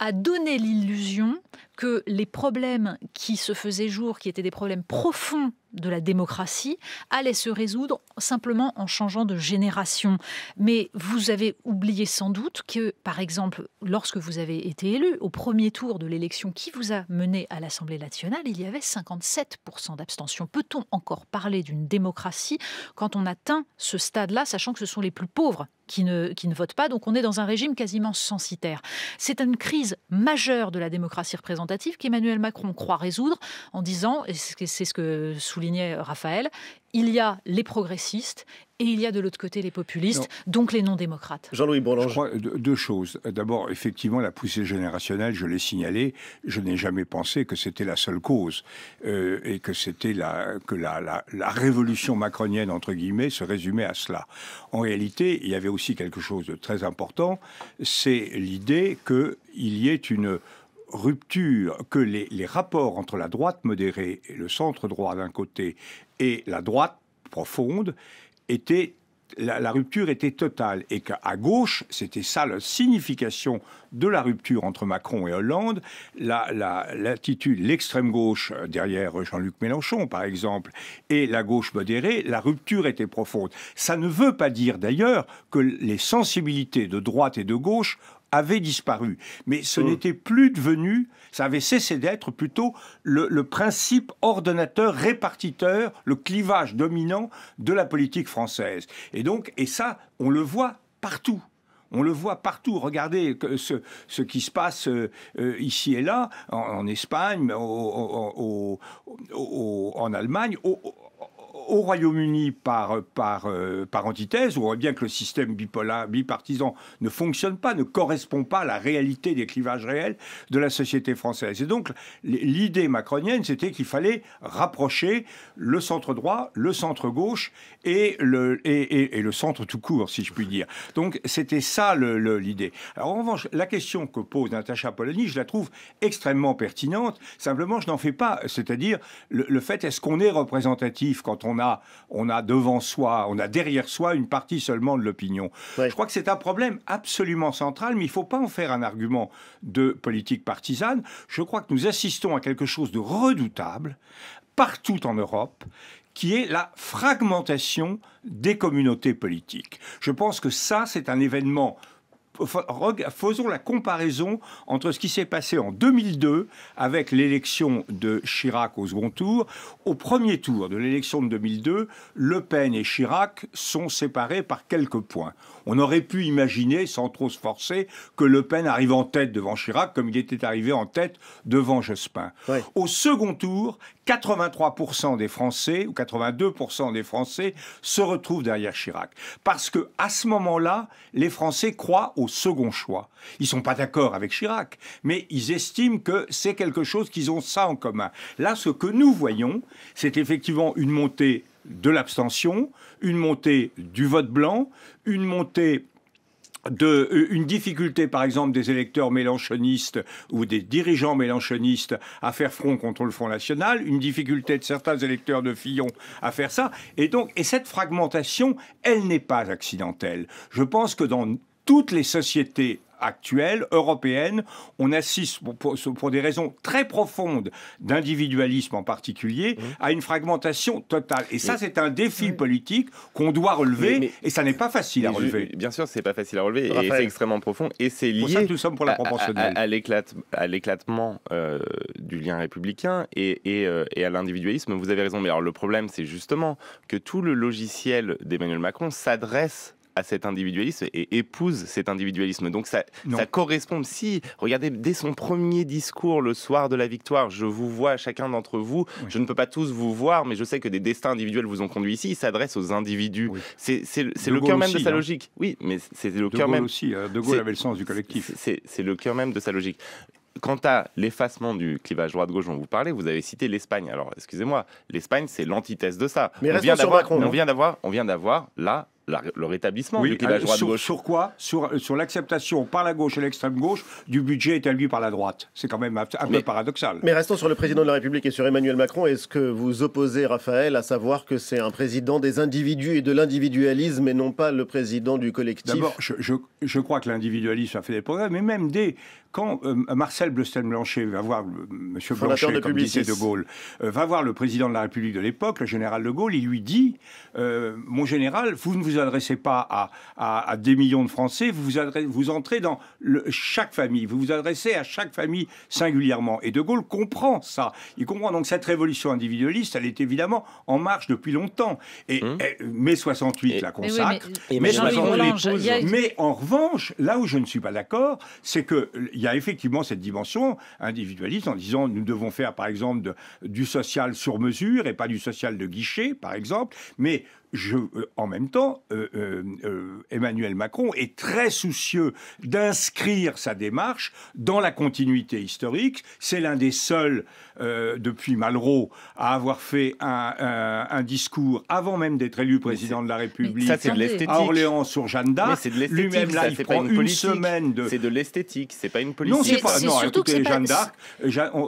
a donné l'illusion que les problèmes qui se faisaient jour, qui étaient des problèmes profonds de la démocratie, allaient se résoudre simplement en changeant de génération. Mais vous avez oublié sans doute que, par exemple, lorsque vous avez été élu, au premier tour de l'élection qui vous a mené à l'Assemblée nationale, il y avait 57% d'abstention. Peut-on encore parler d'une démocratie quand on atteint ce stade-là, sachant que ce sont les plus pauvres qui ne, votent pas. Donc on est dans un régime quasiment censitaire. C'est une crise majeure de la démocratie représentative qu'Emmanuel Macron croit résoudre en disant, et c'est ce que soulignait Raphaël, il y a les progressistes et il y a de l'autre côté les populistes, donc les non-démocrates. Jean-Louis Bourlange. Je crois deux choses. D'abord, effectivement, la poussée générationnelle, je l'ai signalé, je n'ai jamais pensé que c'était la seule cause euh, et que c'était la, que la, la, révolution macronienne, entre guillemets, se résumait à cela. En réalité, il y avait aussi quelque chose de très important, c'est l'idée qu'il y ait une rupture, que les, rapports entre la droite modérée et le centre droit d'un côté et la droite profonde étaient la, rupture était totale et qu'à gauche, c'était ça la signification de la rupture entre Macron et Hollande, l'attitude, la, l'extrême gauche derrière Jean-Luc Mélenchon par exemple, et la gauche modérée, la rupture était profonde. Ça ne veut pas dire d'ailleurs que les sensibilités de droite et de gauche avait disparu. Mais ce oh. n'était plus devenu, ça avait cessé d'être plutôt le, principe ordonnateur-répartiteur, le clivage dominant de la politique française. Et donc, et ça, on le voit partout. On le voit partout. Regardez ce, ce qui se passe euh, euh, ici et là, en, Espagne, au, au, en Allemagne, au Royaume-Uni par, par, euh, par antithèse, on voit bien que le système bipolar, bipartisan ne fonctionne pas, ne correspond pas à la réalité des clivages réels de la société française. Et donc, l'idée macronienne, c'était qu'il fallait rapprocher le centre droit, le centre gauche et le, et, et, le centre tout court, si je puis dire. Donc, c'était ça l'idée. Alors, en revanche, la question que pose Natacha Polanyi, je la trouve extrêmement pertinente. Simplement, je n'en fais pas. C'est-à-dire, le, le fait, est-ce qu'on est représentatif quand on on a, on a devant soi, on a derrière soi une partie seulement de l'opinion. Je crois que c'est un problème absolument central, mais il ne faut pas en faire un argument de politique partisane. Je crois que nous assistons à quelque chose de redoutable partout en Europe, qui est la fragmentation des communautés politiques. Je pense que ça, c'est un événement faisons la comparaison entre ce qui s'est passé en 2002 avec l'élection de Chirac au second tour. Au premier tour de l'élection de 2002, Le Pen et Chirac sont séparés par quelques points. On aurait pu imaginer, sans trop se forcer, que Le Pen arrive en tête devant Chirac, comme il était arrivé en tête devant Jospin. Au second tour, 83% des Français, ou 82% des Français, se retrouvent derrière Chirac. Parce que, à ce moment-là, les Français croient au second choix. Ils sont pas d'accord avec Chirac, mais ils estiment que c'est quelque chose qu'ils ont ça en commun. Là, ce que nous voyons, c'est effectivement une montée de l'abstention, une montée du vote blanc, une montée de, euh, une difficulté, par exemple, des électeurs mélanchonistes ou des dirigeants mélanchonistes à faire front contre le Front National, une difficulté de certains électeurs de Fillon à faire ça. Et donc, et cette fragmentation, elle n'est pas accidentelle. Je pense que dans toutes les sociétés actuelles, européennes, on assiste, pour, des raisons très profondes d'individualisme en particulier, mmh. à une fragmentation totale. Et ça, c'est un défi politique qu'on doit relever, et ça n'est pas facile à relever. bien sûr, c'est pas facile à relever, et c'est extrêmement profond, et c'est lié pour ça nous sommes pour la proportionnelle. à, à l'éclatement euh, du lien républicain et, euh, et à l'individualisme. Vous avez raison, mais alors le problème, c'est justement que tout le logiciel d'Emmanuel Macron s'adresse à cet individualisme et épouse cet individualisme. Donc ça, ça correspond. Si, regardez, dès son premier discours le soir de la victoire, je vous vois chacun d'entre vous, je ne peux pas tous vous voir, mais je sais que des destins individuels vous ont conduit ici, il s'adresse aux individus. C'est le cœur même de sa hein. logique. Oui, mais c'est le cœur même. aussi, hein. De Gaulle avait le sens du collectif. C'est le cœur même de sa logique. Quant à l'effacement du clivage droite-gauche dont vous parlez, vous avez cité l'Espagne. Alors, excusez-moi, l'Espagne, c'est l'antithèse de ça. Mais on vient, on vient d'avoir, on vient d'avoir là le rétablissement ah, Sur, quoi Sur, sur l'acceptation par la gauche et l'extrême gauche du budget établi par la droite. C'est quand même un, peu paradoxal. Mais restons sur le président de la République et sur Emmanuel Macron. Est-ce que vous opposez, Raphaël, à savoir que c'est un président des individus et de l'individualisme et non pas le président du collectif D'abord, je, je, crois que l'individualisme a fait des progrès, mais même dès quand euh, Marcel blustel blanchet va voir Monsieur Blanchet, comme disait De Gaulle, euh, va voir le président de la République de l'époque, le général De Gaulle, il lui dit euh, Mon général, vous ne vous adressez pas à, à, des millions de Français, vous, vous, adressez, vous entrez dans chaque famille, vous vous adressez à chaque famille singulièrement. Et De Gaulle comprend ça. Il comprend donc cette révolution individualiste, elle est évidemment en marche depuis longtemps. Et, hum. mai 68 la consacre. Mais, en revanche, là où je ne suis pas d'accord, c'est que y y a effectivement cette dimension individualiste en disant nous devons faire par exemple du social sur mesure et pas du social de guichet par exemple, mais je, euh, en même temps, euh, euh, Emmanuel Macron est très soucieux d'inscrire sa démarche dans la continuité historique. C'est l'un des seuls, depuis Malraux, à avoir fait un, discours avant même d'être élu président de la République à Orléans sur Jeanne d'Arc. Lui-même, là, il prend une, semaine de. C'est de l'esthétique, c'est pas une politique. Non, c'est pas. Non, écoutez, Jeanne d'Arc,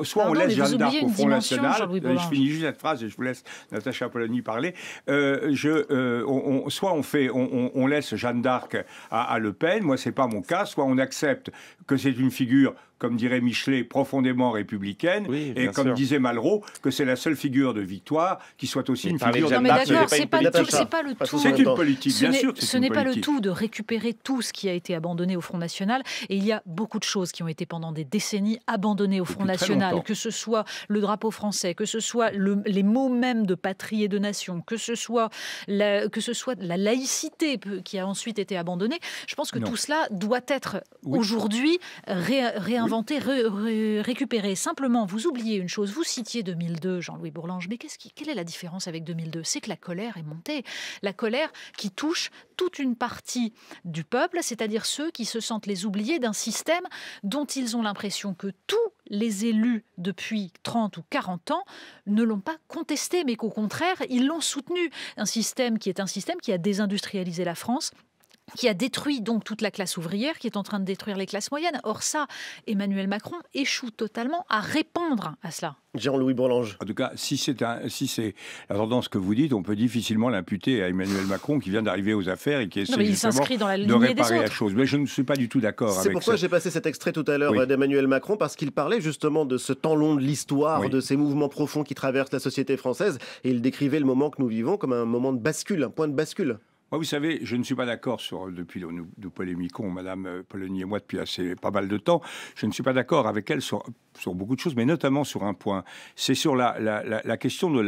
soit on laisse Jeanne d'Arc au Front National. Je finis juste cette phrase et je vous laisse Natacha Polanyi parler. je euh, soit on fait, on, laisse Jeanne d'Arc à, à, Le Pen, moi c'est pas mon cas, soit on accepte que c'est une figure comme dirait Michelet, profondément républicaine, et comme disait Malraux, que c'est la seule figure de victoire qui soit aussi une figure de d'accord, c'est pas, pas, le tout. C'est une politique, bien sûr. Ce n'est pas le tout de récupérer tout ce qui a été abandonné au Front National, et il y a beaucoup de choses qui ont été pendant des décennies abandonnées au Front National, que ce soit le drapeau français, que ce soit les mots mêmes de patrie et de nation, que ce soit la, que ce soit la laïcité qui a ensuite été abandonnée. Je pense que tout cela doit être aujourd'hui ré, réinventé Inventer, récupérer. Simplement, vous oubliez une chose. Vous citiez 2002, Jean-Louis Bourlange, mais qu'est-ce qui, quelle est la différence avec 2002 C'est que la colère est montée. La colère qui touche toute une partie du peuple, c'est-à-dire ceux qui se sentent les oubliés d'un système dont ils ont l'impression que tous les élus depuis 30 ou 40 ans ne l'ont pas contesté, mais qu'au contraire, ils l'ont soutenu. Un système qui est un système qui a désindustrialisé la France qui a détruit donc toute la classe ouvrière, qui est en train de détruire les classes moyennes. Or ça, Emmanuel Macron échoue totalement à répondre à cela. Jean-Louis Bourlange. En tout cas, si c'est si la tendance que vous dites, on peut difficilement l'imputer à Emmanuel Macron qui vient d'arriver aux affaires et qui essaie non, justement dans la de réparer la chose. Mais je ne suis pas du tout d'accord avec C'est pourquoi j'ai passé cet extrait tout à l'heure euh, d'Emmanuel Macron parce qu'il parlait justement de ce temps long de l'histoire, de ces mouvements profonds qui traversent la société française et il décrivait le moment que nous vivons comme un moment de bascule, un point de bascule. Moi, vous savez, je ne suis pas d'accord sur, depuis, nous, nous polémiquons, Madame euh, Polony et moi, depuis assez pas mal de temps, je ne suis pas d'accord avec elle sur, beaucoup de choses, mais notamment sur un point. C'est sur la, question de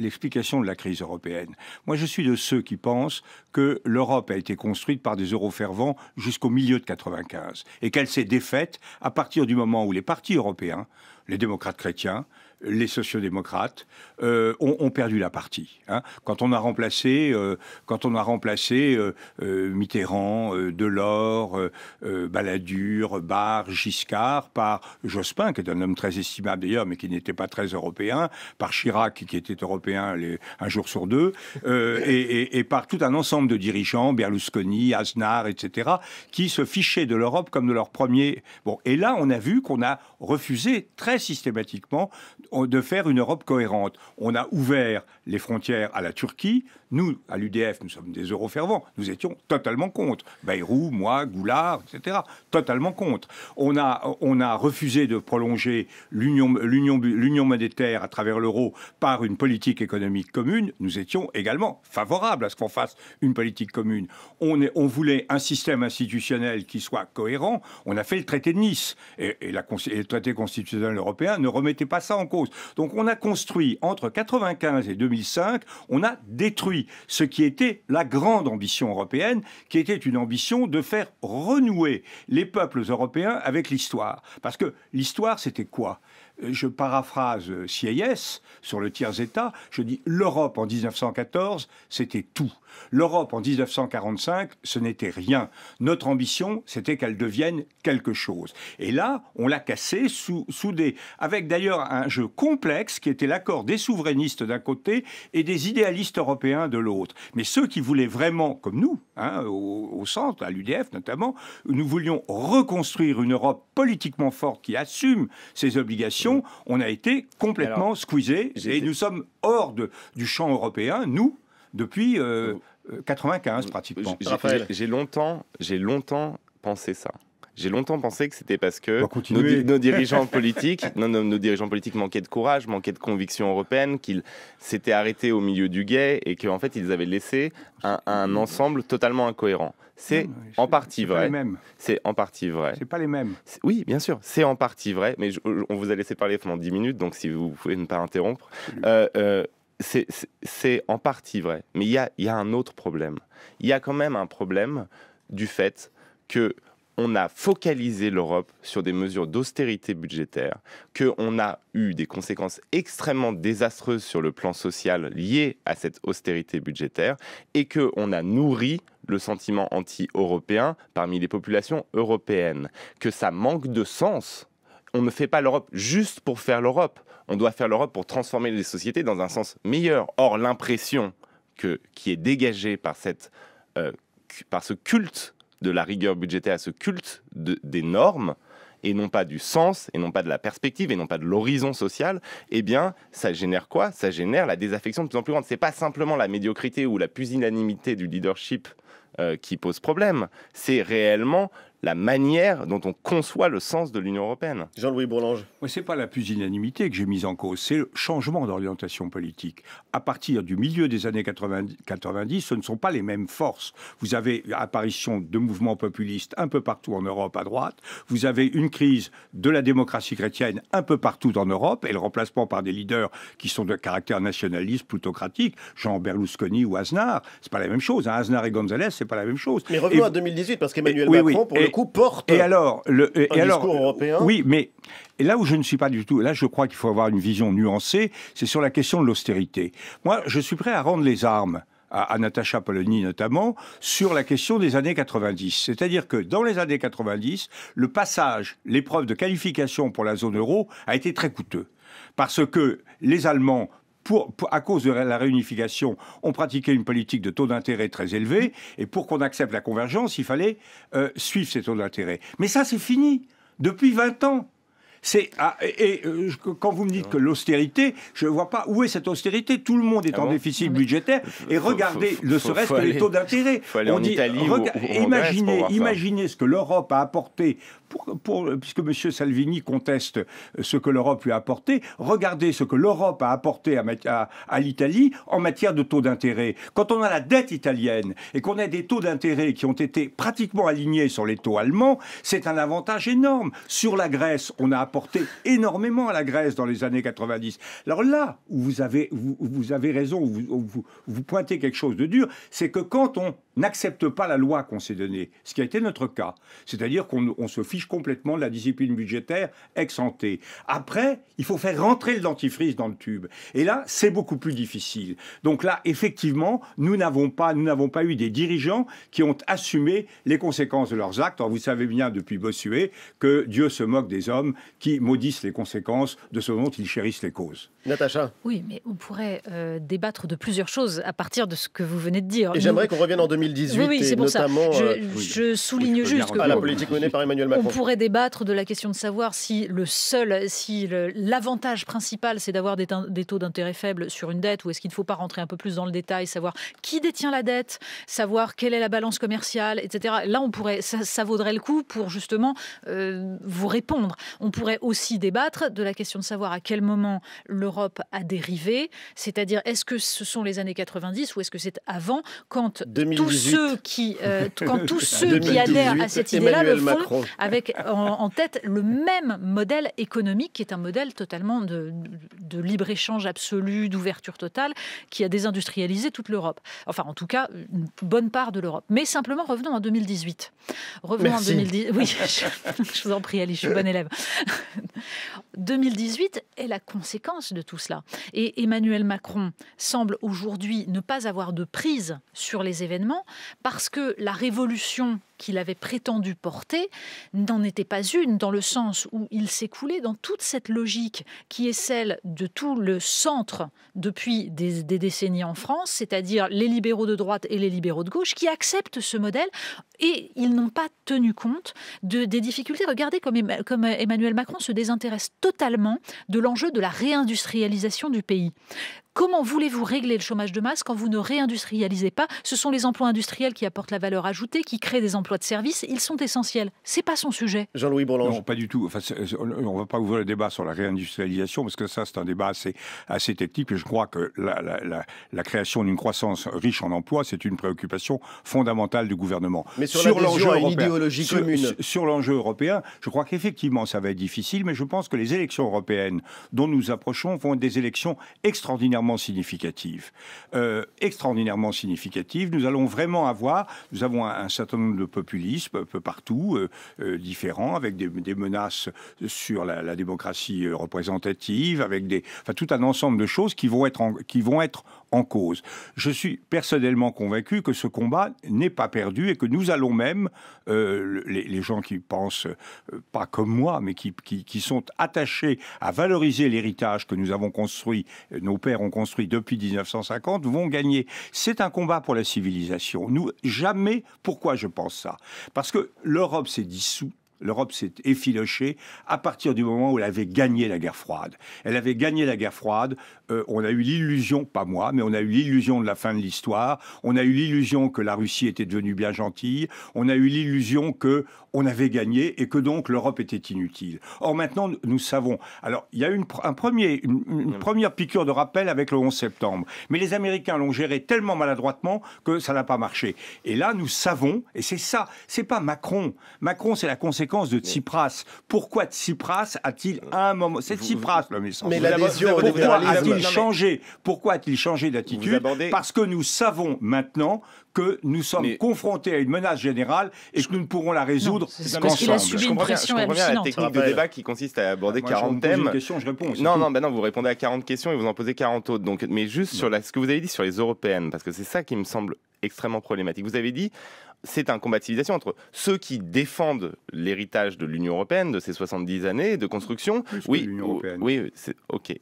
l'explication de la crise européenne. Moi, je suis de ceux qui pensent que l'Europe a été construite par des eurofervents jusqu'au milieu de 95 et qu'elle s'est défaite à partir du moment où les partis européens, les démocrates chrétiens, les sociodémocrates euh, ont, perdu la partie. Hein. Quand on a remplacé, euh, quand on a remplacé euh, Mitterrand, Delors, Balladur, Barre, Giscard par Jospin, qui est un homme très estimable d'ailleurs, mais qui n'était pas très européen, par Chirac, qui était européen un jour sur deux, et, par tout un ensemble de dirigeants, Berlusconi, Aznar, etc., qui se fichaient de l'Europe comme de leur premier. Bon, et là, on a vu qu'on a refusé très systématiquement de faire une Europe cohérente. On a ouvert les frontières à la Turquie, nous, à l'UDF, nous sommes des eurofervents. Nous étions totalement contre. Bayrou, moi, Goulard, etc. Totalement contre. On a, on a refusé de prolonger l'union monétaire à travers l'euro par une politique économique commune. Nous étions également favorables à ce qu'on fasse une politique commune. On, est, on voulait un système institutionnel qui soit cohérent. On a fait le traité de Nice. Et, la, et le traité constitutionnel européen ne remettait pas ça en cause. Donc on a construit entre 1995 et 2005, on a détruit ce qui était la grande ambition européenne, qui était une ambition de faire renouer les peuples européens avec l'histoire. Parce que l'histoire, c'était quoi euh, je paraphrase Sieyès euh, sur le tiers-État, je dis l'Europe en 1914, c'était tout. L'Europe en 1945, ce n'était rien. Notre ambition, c'était qu'elle devienne quelque chose. Et là, on l'a cassée sous, des... avec d'ailleurs un jeu complexe qui était l'accord des souverainistes d'un côté et des idéalistes européens de l'autre. Mais ceux qui voulaient vraiment, comme nous, hein, au centre, à l'UDF notamment, nous voulions reconstruire une Europe politiquement forte qui assume ses obligations on a été complètement squeezés et nous sommes hors du champ européen, nous, depuis 1995 euh, 95 euh, pratiquement. J'ai longtemps, j'ai longtemps pensé ça. J'ai longtemps pensé que c'était parce que bah, nos, dirigeants (laughs) politiques, nos dirigeants politiques manquaient de courage, manquaient de conviction européenne, qu'ils s'étaient arrêtés au milieu du guet et qu'en fait ils avaient laissé un, ensemble totalement incohérent. C'est en, partie vrai. C'est en partie vrai. C'est pas les mêmes. Oui, bien sûr, c'est en partie vrai. Mais on vous a laissé parler pendant 10 minutes, donc si vous pouvez ne pas interrompre. Euh, euh, c'est en partie vrai. Mais il y a un autre problème. Il y a quand même un problème du fait que on a focalisé l'Europe sur des mesures d'austérité budgétaire, qu'on a eu des conséquences extrêmement désastreuses sur le plan social liées à cette austérité budgétaire, et qu'on a nourri le sentiment anti-européen parmi les populations européennes, que ça manque de sens. On ne fait pas l'Europe juste pour faire l'Europe, on doit faire l'Europe pour transformer les sociétés dans un sens meilleur. Or, l'impression qui est dégagée par, euh, par ce culte de la rigueur budgétaire à ce culte des normes et non pas du sens, et non pas de la perspective, et non pas de l'horizon social, eh bien, ça génère quoi Ça génère la désaffection de plus en plus grande. C'est pas simplement la médiocrité ou la pusillanimité du leadership euh, qui pose problème. C'est réellement la manière dont on conçoit le sens de l'Union européenne. Jean-Louis Bourlange. ce n'est pas la pusillanimité que j'ai mise en cause, c'est le changement d'orientation politique. À partir du milieu des années 90, 90, ce ne sont pas les mêmes forces. Vous avez apparition de mouvements populistes un peu partout en Europe à droite, vous avez une crise de la démocratie chrétienne un peu partout en Europe et le remplacement par des leaders qui sont de caractère nationaliste, plutocratique, Jean Berlusconi ou Aznar. C'est pas la même chose. Hein. Aznar et Gonzalez, c'est pas la même chose. Mais revenons à 2018 parce qu'Emmanuel eh, Macron, pour porte et alors, le, européen. Oui, mais là où je ne suis pas du tout, là je crois qu'il faut avoir une vision nuancée, c'est sur la question de l'austérité. Moi, je suis prêt à rendre les armes à, Natacha Polony notamment, sur la question des années 90. C'est-à-dire que dans les années 90, le passage, l'épreuve de qualification pour la zone euro a été très coûteux. Parce que les Allemands à cause de la réunification, on pratiquait une politique de taux d'intérêt très élevé, et pour qu'on accepte la convergence, il fallait euh, suivre ces taux d'intérêt. Mais ça, c'est fini, depuis 20 ans. C'est ah, et, euh, quand vous me dites que l'austérité, je ne vois pas où est cette austérité. Tout le monde est ah en déficit budgétaire et regardez ne serait-ce que les taux d'intérêt. On dit, imaginez, imaginez ce que l'Europe a apporté pour, puisque M. Salvini conteste euh, ce que l'Europe lui a apporté, regardez ce que l'Europe a apporté à, l'Italie en matière de taux d'intérêt. Quand on a la dette italienne et qu'on a des taux d'intérêt qui ont été pratiquement alignés sur les taux allemands, c'est un avantage énorme. Sur la Grèce, on a apporté énormément à la Grèce dans les années 90. Alors là où vous avez, vous, avez raison, où vous, pointez quelque chose de dur, c'est que quand on n'accepte pas la loi qu'on s'est donnée, ce qui a été notre cas, c'est-à-dire qu'on se fiche complètement de la discipline budgétaire ex Après, il faut faire rentrer le dentifrice dans le tube. Et là, c'est beaucoup plus difficile. Donc là, effectivement, nous n'avons pas, nous n'avons pas eu des dirigeants qui ont assumé les conséquences de leurs actes. Or, vous savez bien depuis Bossuet que Dieu se moque des hommes qui maudissent les conséquences de ce dont ils chérissent les causes. Natacha. Oui, mais on pourrait euh, débattre de plusieurs choses à partir de ce que vous venez de dire. Et j'aimerais qu'on revienne en 2018 oui, oui, et pour notamment. Ça. Je, euh, souligne juste que. la politique menée par Emmanuel Macron pourrait débattre de la question de savoir si le seul, si l'avantage principal, c'est d'avoir des, taux d'intérêt faibles sur une dette, ou est-ce qu'il ne faut pas rentrer un peu plus dans le détail, savoir qui détient la dette, savoir quelle est la balance commerciale, etc. Là, on pourrait, ça, vaudrait le coup pour justement euh, vous répondre. On pourrait aussi débattre de la question de savoir à quel moment l'Europe a dérivé, c'est-à-dire est-ce que ce sont les années 90 ou est-ce que c'est avant, quand tous ceux qui, euh, quand tous (laughs) ceux qui adhèrent à cette idée-là le font avec en, tête le même modèle économique qui est un modèle totalement de, libre-échange absolu, d'ouverture totale, qui a désindustrialisé toute l'Europe. Enfin, en tout cas, une bonne part de l'Europe. Mais simplement, revenons en 2018. Revenons en 2018. Oui, (laughs) je, je, vous en prie, allez, je suis bonne élève. 2018 est la conséquence de tout cela. Et Emmanuel Macron semble aujourd'hui ne pas avoir de prise sur les événements parce que la révolution qu'il avait prétendu porter n'en était pas une, dans le sens où il s'écoulait dans toute cette logique qui est celle de tout le centre depuis des, décennies en France, c'est-à-dire les libéraux de droite et les libéraux de gauche, qui acceptent ce modèle et ils n'ont pas tenu compte des difficultés. Regardez comme Emmanuel Macron se désintéresse totalement de l'enjeu de la réindustrialisation du pays. Comment voulez-vous régler le chômage de masse quand vous ne réindustrialisez pas Ce sont les emplois industriels qui apportent la valeur ajoutée, qui créent des emplois de service. Ils sont essentiels. C'est pas son sujet. Jean-Louis Bourlange. Non, pas du tout. Enfin, on va pas ouvrir le débat sur la réindustrialisation parce que ça, c'est un débat assez, assez technique. Et je crois que la, la, la, création d'une croissance riche en emplois, c'est une préoccupation fondamentale du gouvernement. Mais sur, l'enjeu européen, sur, sur l'enjeu européen, je crois qu'effectivement, ça va être difficile. Mais je pense que les élections européennes dont nous approchons vont être des élections extraordinairement significative. extraordinairement significative. Euh, nous allons vraiment avoir, nous avons un, certain nombre de populismes un peu partout, euh, euh, différents, avec des, menaces sur la, démocratie représentative, avec des, tout un ensemble de choses qui vont être en, qui vont être cause. Je suis personnellement convaincu que ce combat n'est pas perdu et que nous allons même, euh, les, gens qui pensent, euh, pas comme moi, mais qui, qui, qui sont attachés à valoriser l'héritage que nous avons construit, euh, nos pères ont construit depuis 1950, vont gagner. C'est un combat pour la civilisation. Nous, jamais, pourquoi je pense ça Parce que l'Europe s'est dissoute l'Europe s'est effilochée à partir du moment où elle avait gagné la guerre froide. Elle avait gagné la guerre froide, euh, on a eu l'illusion, pas moi, mais on a eu l'illusion de la fin de l'histoire, on a eu l'illusion que la Russie était devenue bien gentille, on a eu l'illusion que on avait gagné et que donc l'Europe était inutile. Or maintenant, nous savons. Alors, il y a une, un premier, une, première piqûre de rappel avec le 11 septembre. Mais les Américains l'ont géré tellement maladroitement que ça n'a pas marché. Et là, nous savons, et c'est ça, c'est pas Macron. Macron, c'est la conséquence de Tsipras. Pourquoi Tsipras a-t-il un moment... C'est Tsipras, le Mais Pourquoi a-t-il changé Pourquoi a-t-il changé d'attitude Parce que nous savons maintenant que nous sommes confrontés à une menace générale et que nous ne pourrons la résoudre qu'ensemble. Je comprends je la technique de débat qui consiste à aborder 40 ah, thèmes. je réponds, non, bah non, vous répondez à 40 questions et vous en posez 40 autres. Donc, mais juste sur la, ce que vous avez dit sur les européennes, parce que c'est ça qui me semble extrêmement problématique. Vous avez dit, c'est un combat de civilisation entre ceux qui défendent l'héritage de l'Union européenne, de ces 70 années de construction. Oh, oui, oui, ok. Euh,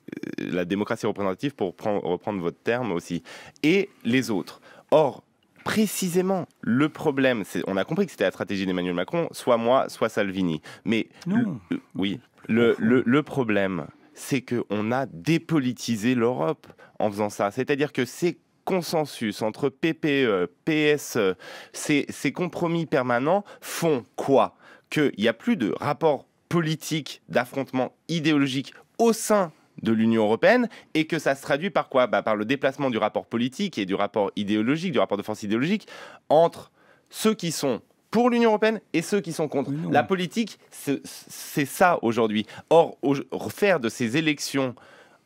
la démocratie représentative, pour reprendre votre terme aussi, et les autres. Or, précisément le problème. c'est, On a compris que c'était la stratégie d'Emmanuel Macron, soit moi, soit Salvini. Mais euh, oui, le, problème, c'est qu'on a dépolitisé l'Europe en faisant ça. C'est-à-dire que ces consensus entre PPE, PS, e, ces, ces compromis permanents font quoi Qu'il n'y a plus de rapport politique, d'affrontement idéologique au sein de l'Union européenne et que ça se traduit par quoi bah, Par le déplacement du rapport politique et du rapport idéologique, du rapport de force idéologique entre ceux qui sont pour l'Union européenne et ceux qui sont contre. La politique, c'est ça aujourd'hui. Or, au, faire de ces élections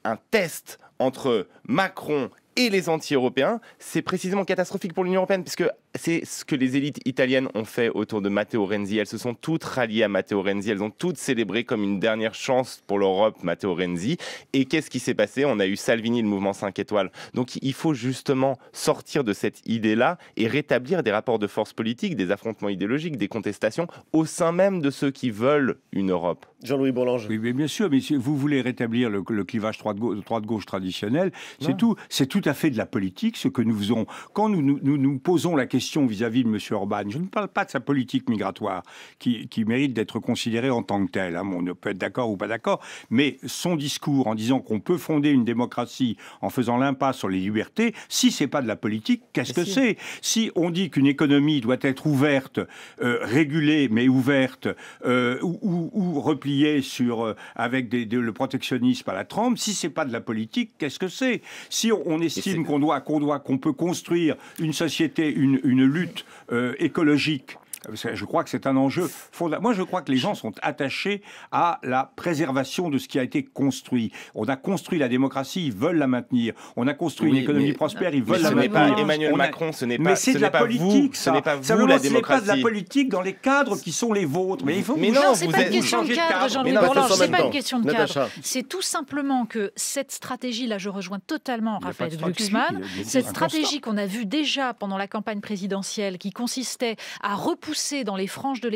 un test entre Macron et les anti-européens, c'est précisément catastrophique pour l'Union européenne, puisque c'est ce que les élites italiennes ont fait autour de Matteo Renzi. Elles se sont toutes ralliées à Matteo Renzi. Elles ont toutes célébré comme une dernière chance pour l'Europe Matteo Renzi. Et qu'est-ce qui s'est passé On a eu Salvini, le mouvement 5 étoiles. Donc il faut justement sortir de cette idée-là et rétablir des rapports de force politique, des affrontements idéologiques, des contestations au sein même de ceux qui veulent une Europe. Jean-Louis Bourlange. Oui, bien sûr, mais vous voulez rétablir le, clivage droite-gauche traditionnel, c'est tout. C'est tout à fait de la politique, ce que nous faisons. Quand nous, nous posons la question vis-à-vis de M. Orban. Je ne parle pas de sa politique migratoire, qui, mérite d'être considérée en tant que telle. Hein. On peut être d'accord ou pas d'accord, mais son discours en disant qu'on peut fonder une démocratie en faisant l'impasse sur les libertés, si c'est pas de la politique, qu'est-ce que c'est Si on dit qu'une économie doit être ouverte, euh, régulée mais ouverte, euh, ou, repliée sur euh, avec des, le protectionnisme à la trempe, si c'est pas de la politique, qu'est-ce que c'est Si on, estime qu'on doit, qu'on peut construire une société, une une lutte euh, écologique je crois que c'est un enjeu fondamental. Moi, je crois que les gens sont attachés à la préservation de ce qui a été construit. On a construit la démocratie, ils veulent la maintenir. On a construit une économie prospère, ils veulent la ce maintenir. Pas Emmanuel Macron, ce n'est pas, mais c'est de la politique, vous, Ce n'est pas la pas de la politique dans les cadres qui sont les vôtres. Mais il faut mais non, c'est pas, une question de cadre, Jean-Louis C'est pas une question de C'est tout simplement que cette stratégie, là, je rejoins totalement Raphaël Glucksmann, cette stratégie qu'on a vue déjà pendant la campagne présidentielle, qui consistait à repousser poussé dans les franges de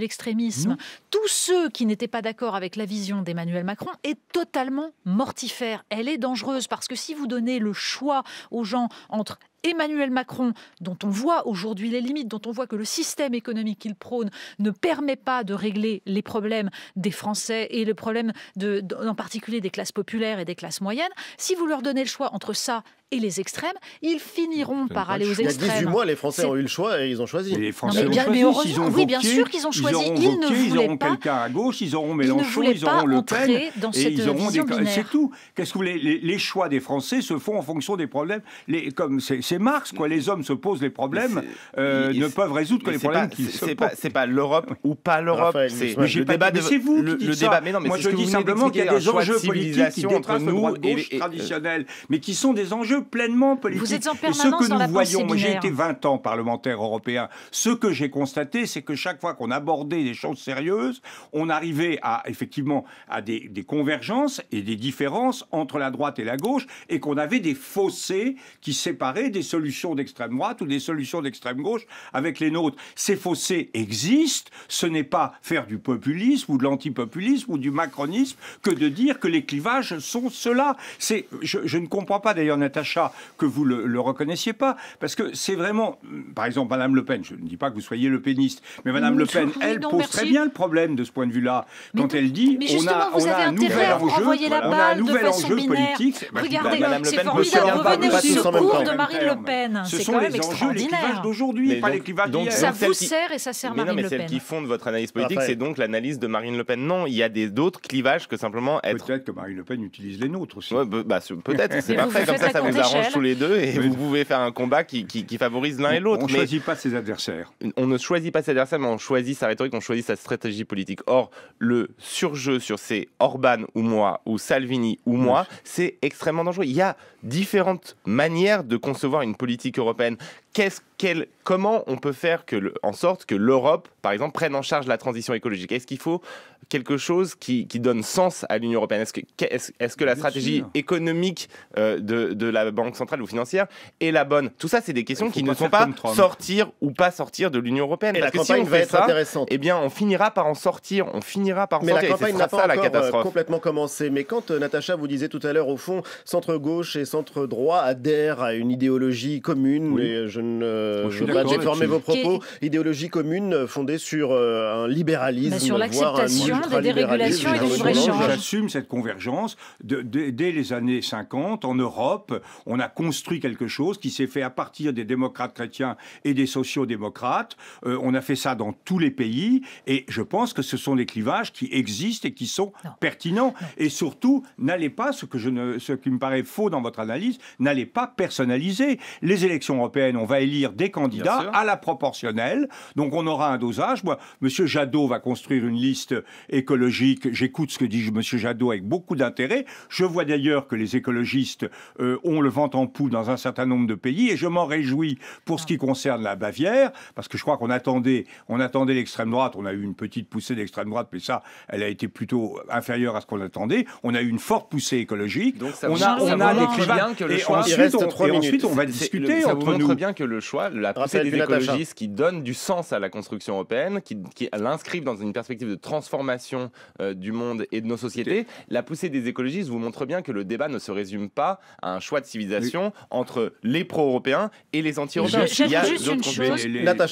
l'extrémisme mmh. tous ceux qui n'étaient pas d'accord avec la vision d'Emmanuel Macron est totalement mortifère. Elle est dangereuse parce que si vous donnez le choix aux gens entre Emmanuel Macron, dont on voit aujourd'hui les limites, dont on voit que le système économique qu'il prône ne permet pas de régler les problèmes des Français et le problème en particulier des classes populaires et des classes moyennes, si vous leur donnez le choix entre ça et les extrêmes. Ils finiront par aller aux extrêmes. Il y a 18 mois, les Français ont eu le choix et ils ont choisi. les Français ont oui, bien sûr qu'ils ont choisi. Ils, auront quelqu'un à gauche, ils auront Mélenchon, ils, auront Le Pen. et ils auront des... C'est tout. Qu'est-ce que les, les, choix des Français se font en fonction des problèmes. Les, comme c'est Marx, quoi. Les hommes se posent les problèmes, euh, ne peuvent résoudre que les problèmes qui se posent. C'est pas l'Europe ou pas l'Europe. C'est le débat. C'est vous qui dites Moi, je dis simplement qu'il y a des enjeux politiques qui nous le droit euh, mais qui sont des enjeux pleinement politique. Vous êtes en permanence et ce que dans nous voyons, moi j'ai été 20 ans parlementaire européen, ce que j'ai constaté, c'est que chaque fois qu'on abordait des choses sérieuses, on arrivait à effectivement à des, convergences et des différences entre la droite et la gauche, et qu'on avait des fossés qui séparaient des solutions d'extrême droite ou des solutions d'extrême gauche avec les nôtres. Ces fossés existent, ce n'est pas faire du populisme ou de l'antipopulisme ou du macronisme que de dire que les clivages sont ceux-là. Je, je ne comprends pas d'ailleurs, Natacha, chat que vous le, le reconnaissiez pas. Parce que c'est vraiment, euh, par exemple, Madame Le Pen, je ne dis pas que vous soyez le péniste, mais Madame Le Pen, elle pose très bien le problème de ce point de vue-là. Quand elle dit on a, un nouvel enjeu, on a un nouvel enjeu politique. Bah, Regardez, bah, c'est formidable. Revenez au secours de Marine Le Pen. Ce sont les enjeux, d'aujourd'hui, pas les clivages d'hier. Ça vous sert et ça sert Marine Le Pen. Celle qui fonde votre analyse politique, c'est donc l'analyse de Marine Le Pen. Non, il y a d'autres clivages que simplement être. Peut-être que Marine Le Pen utilise les nôtres aussi. Bah, peut-être, (laughs) c'est parfait. Comme ça, arrange tous les deux et vous pouvez faire un combat qui, favorise l'un et l'autre. On ne choisit pas ses adversaires. On ne choisit pas ses adversaires, mais on choisit sa rhétorique, on choisit sa stratégie politique. Or, le surjeu sur ces Orban ou moi, ou Salvini ou moi, c'est extrêmement dangereux. Il y a différentes manières de concevoir une politique européenne ce qu'elle, comment on peut faire que en sorte que l'Europe, par exemple, prenne en charge la transition écologique Est-ce qu'il faut quelque chose qui, donne sens à l'Union européenne Est-ce que, est que la stratégie économique euh, de, la Banque centrale ou financière est la bonne Tout ça, c'est des questions qui ne sont pas sortir ou pas sortir de l'Union européenne. Et Parce la que si on va être ça, intéressante. Eh bien, on finira par en sortir. On finira par mais la campagne n'a pas encore euh, complètement commencé. Mais quand euh, Natacha vous disait tout à l'heure, au fond, centre gauche et centre droit adhèrent à une idéologie commune, je je ne veux pas déformer vos propos. Idéologie commune fondée sur euh, un libéralisme, bah, sur l'acceptation des dérégulations et du J'assume cette convergence. De, dès les années 50, en Europe, on a construit quelque chose qui s'est fait à partir des démocrates chrétiens et des sociaux-démocrates. Euh, on a fait ça dans tous les pays et je pense que ce sont des clivages qui existent et qui sont pertinents. Et surtout, n'allez pas, ce, que je ne, ce qui me paraît faux dans votre analyse, n'allez pas personnaliser. Les élections européennes ont va élire des candidats à la proportionnelle. Donc on aura un dosage. Moi, Monsieur Jadot va construire une liste écologique. J'écoute ce que dit Monsieur Jadot avec beaucoup d'intérêt. Je vois d'ailleurs que les écologistes euh, ont le vent en poupe dans un certain nombre de pays et je m'en réjouis pour ce qui concerne la Bavière parce que je crois qu'on attendait, on attendait l'extrême droite. On a eu une petite poussée d'extrême droite, mais ça, elle a été plutôt inférieure à ce qu'on attendait. On a eu une forte poussée écologique. Donc on a, on des et, ensuite, on, et ensuite, on va discuter entre nous le choix, la poussée des écologistes qui donne du sens à la construction européenne, qui, qui l'inscrivent dans une perspective de transformation euh, du monde et de nos sociétés, la poussée des écologistes vous montre bien que le débat ne se résume pas à un choix de civilisation entre les pro-européens et les anti-européens. Il juste une chose. rapidement,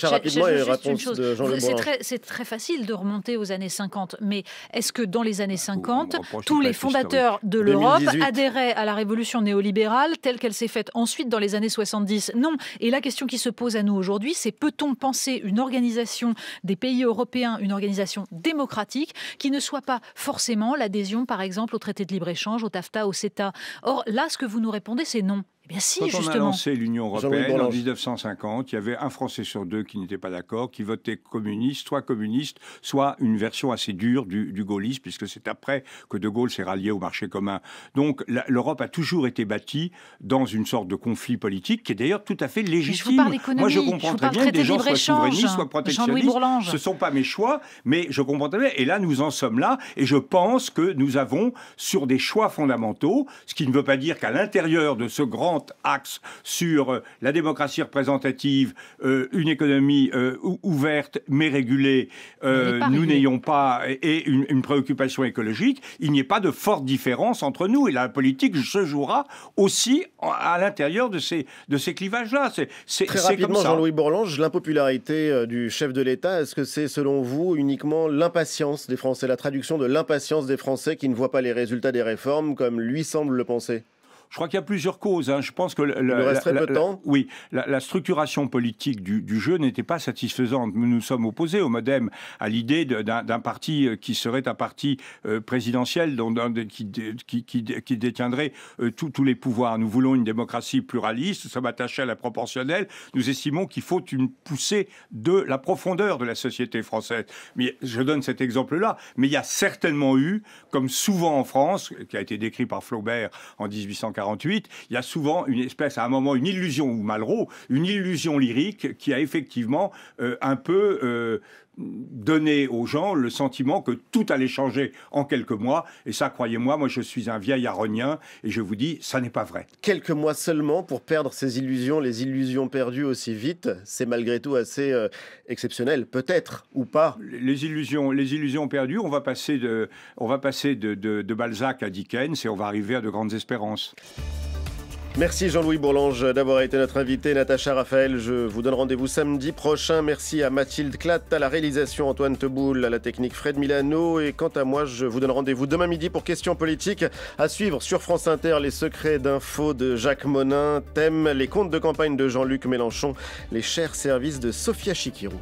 C'est très, facile de remonter aux années 50, mais est-ce que dans les années 50, ah, tous les hein, fondateurs de l'Europe adhéraient à la révolution néolibérale telle qu'elle s'est faite ensuite dans les années 70 Non. Et là, la question qui se pose à nous aujourd'hui, c'est peut-on penser une organisation des pays européens, une organisation démocratique, qui ne soit pas forcément l'adhésion, par exemple, au traité de libre-échange, au TAFTA, au CETA Or, là, ce que vous nous répondez, c'est non bien si, Quand on a lancé l'Union européenne en 1950, il y avait un Français sur deux qui n'était pas d'accord, qui votait communiste, soit communiste, soit une version assez dure du, du gaullisme, puisque c'est après que De Gaulle s'est rallié au marché commun. Donc l'Europe a toujours été bâtie dans une sorte de conflit politique qui est d'ailleurs tout à fait légitime. je Moi, je comprends très bien que des gens soient souverainistes, soient protectionnistes. Ce ne sont pas mes choix, mais je comprends très bien. Et là, nous en sommes là, et je pense que nous avons sur des choix fondamentaux, ce qui ne veut pas dire qu'à l'intérieur de ce grand axe sur euh, la démocratie représentative, euh, une économie euh, ouverte mais régulée, nous n'ayons pas, et une, préoccupation écologique, il n'y a pas de forte différence entre nous. Et la politique se jouera aussi à l'intérieur de ces, de ces clivages-là. C'est, Très rapidement, Jean-Louis Bourlange, l'impopularité du chef de l'État, est-ce que c'est selon vous uniquement l'impatience des Français, la traduction de l'impatience des Français qui ne voient pas les résultats des réformes comme lui semble le penser je crois qu'il y a plusieurs causes. Hein. Je pense que le reste temps. oui, la, structuration politique du, jeu n'était pas satisfaisante. Nous nous sommes opposés au MoDem à l'idée d'un parti euh, qui serait un parti euh, présidentiel dont, qui, détiendrait euh, tous les pouvoirs. Nous voulons une démocratie pluraliste. Nous sommes attachés à la proportionnelle. Nous estimons qu'il faut une poussée de la profondeur de la société française. Mais je donne cet exemple-là. Mais il y a certainement eu, comme souvent en France, qui a été décrit par Flaubert en 1840 il y a souvent une espèce, à un moment, une illusion, ou Malraux, une illusion lyrique qui a effectivement euh, un peu euh, donner aux gens le sentiment que tout allait changer en quelques mois. Et ça, croyez-moi, moi je suis un vieil aronien et je vous dis, ça n'est pas vrai. Quelques mois seulement pour perdre ces illusions, les illusions perdues aussi vite, c'est malgré tout assez euh, exceptionnel, peut-être ou pas. Les illusions, les illusions perdues, on va passer de, on va passer de Balzac à Dickens et on va arriver à de grandes espérances. Merci Jean-Louis Bourlange d'avoir été notre invité. Natacha Raphaël, je vous donne rendez-vous samedi prochain. Merci à Mathilde Clat, à la réalisation Antoine Teboul, à la technique Fred Milano. Et quant à moi, je vous donne rendez-vous demain midi pour questions politiques. À suivre sur France Inter, les secrets d'info de Jacques Monin, thème les comptes de campagne de Jean-Luc Mélenchon, les chers services de Sophia Chikirou.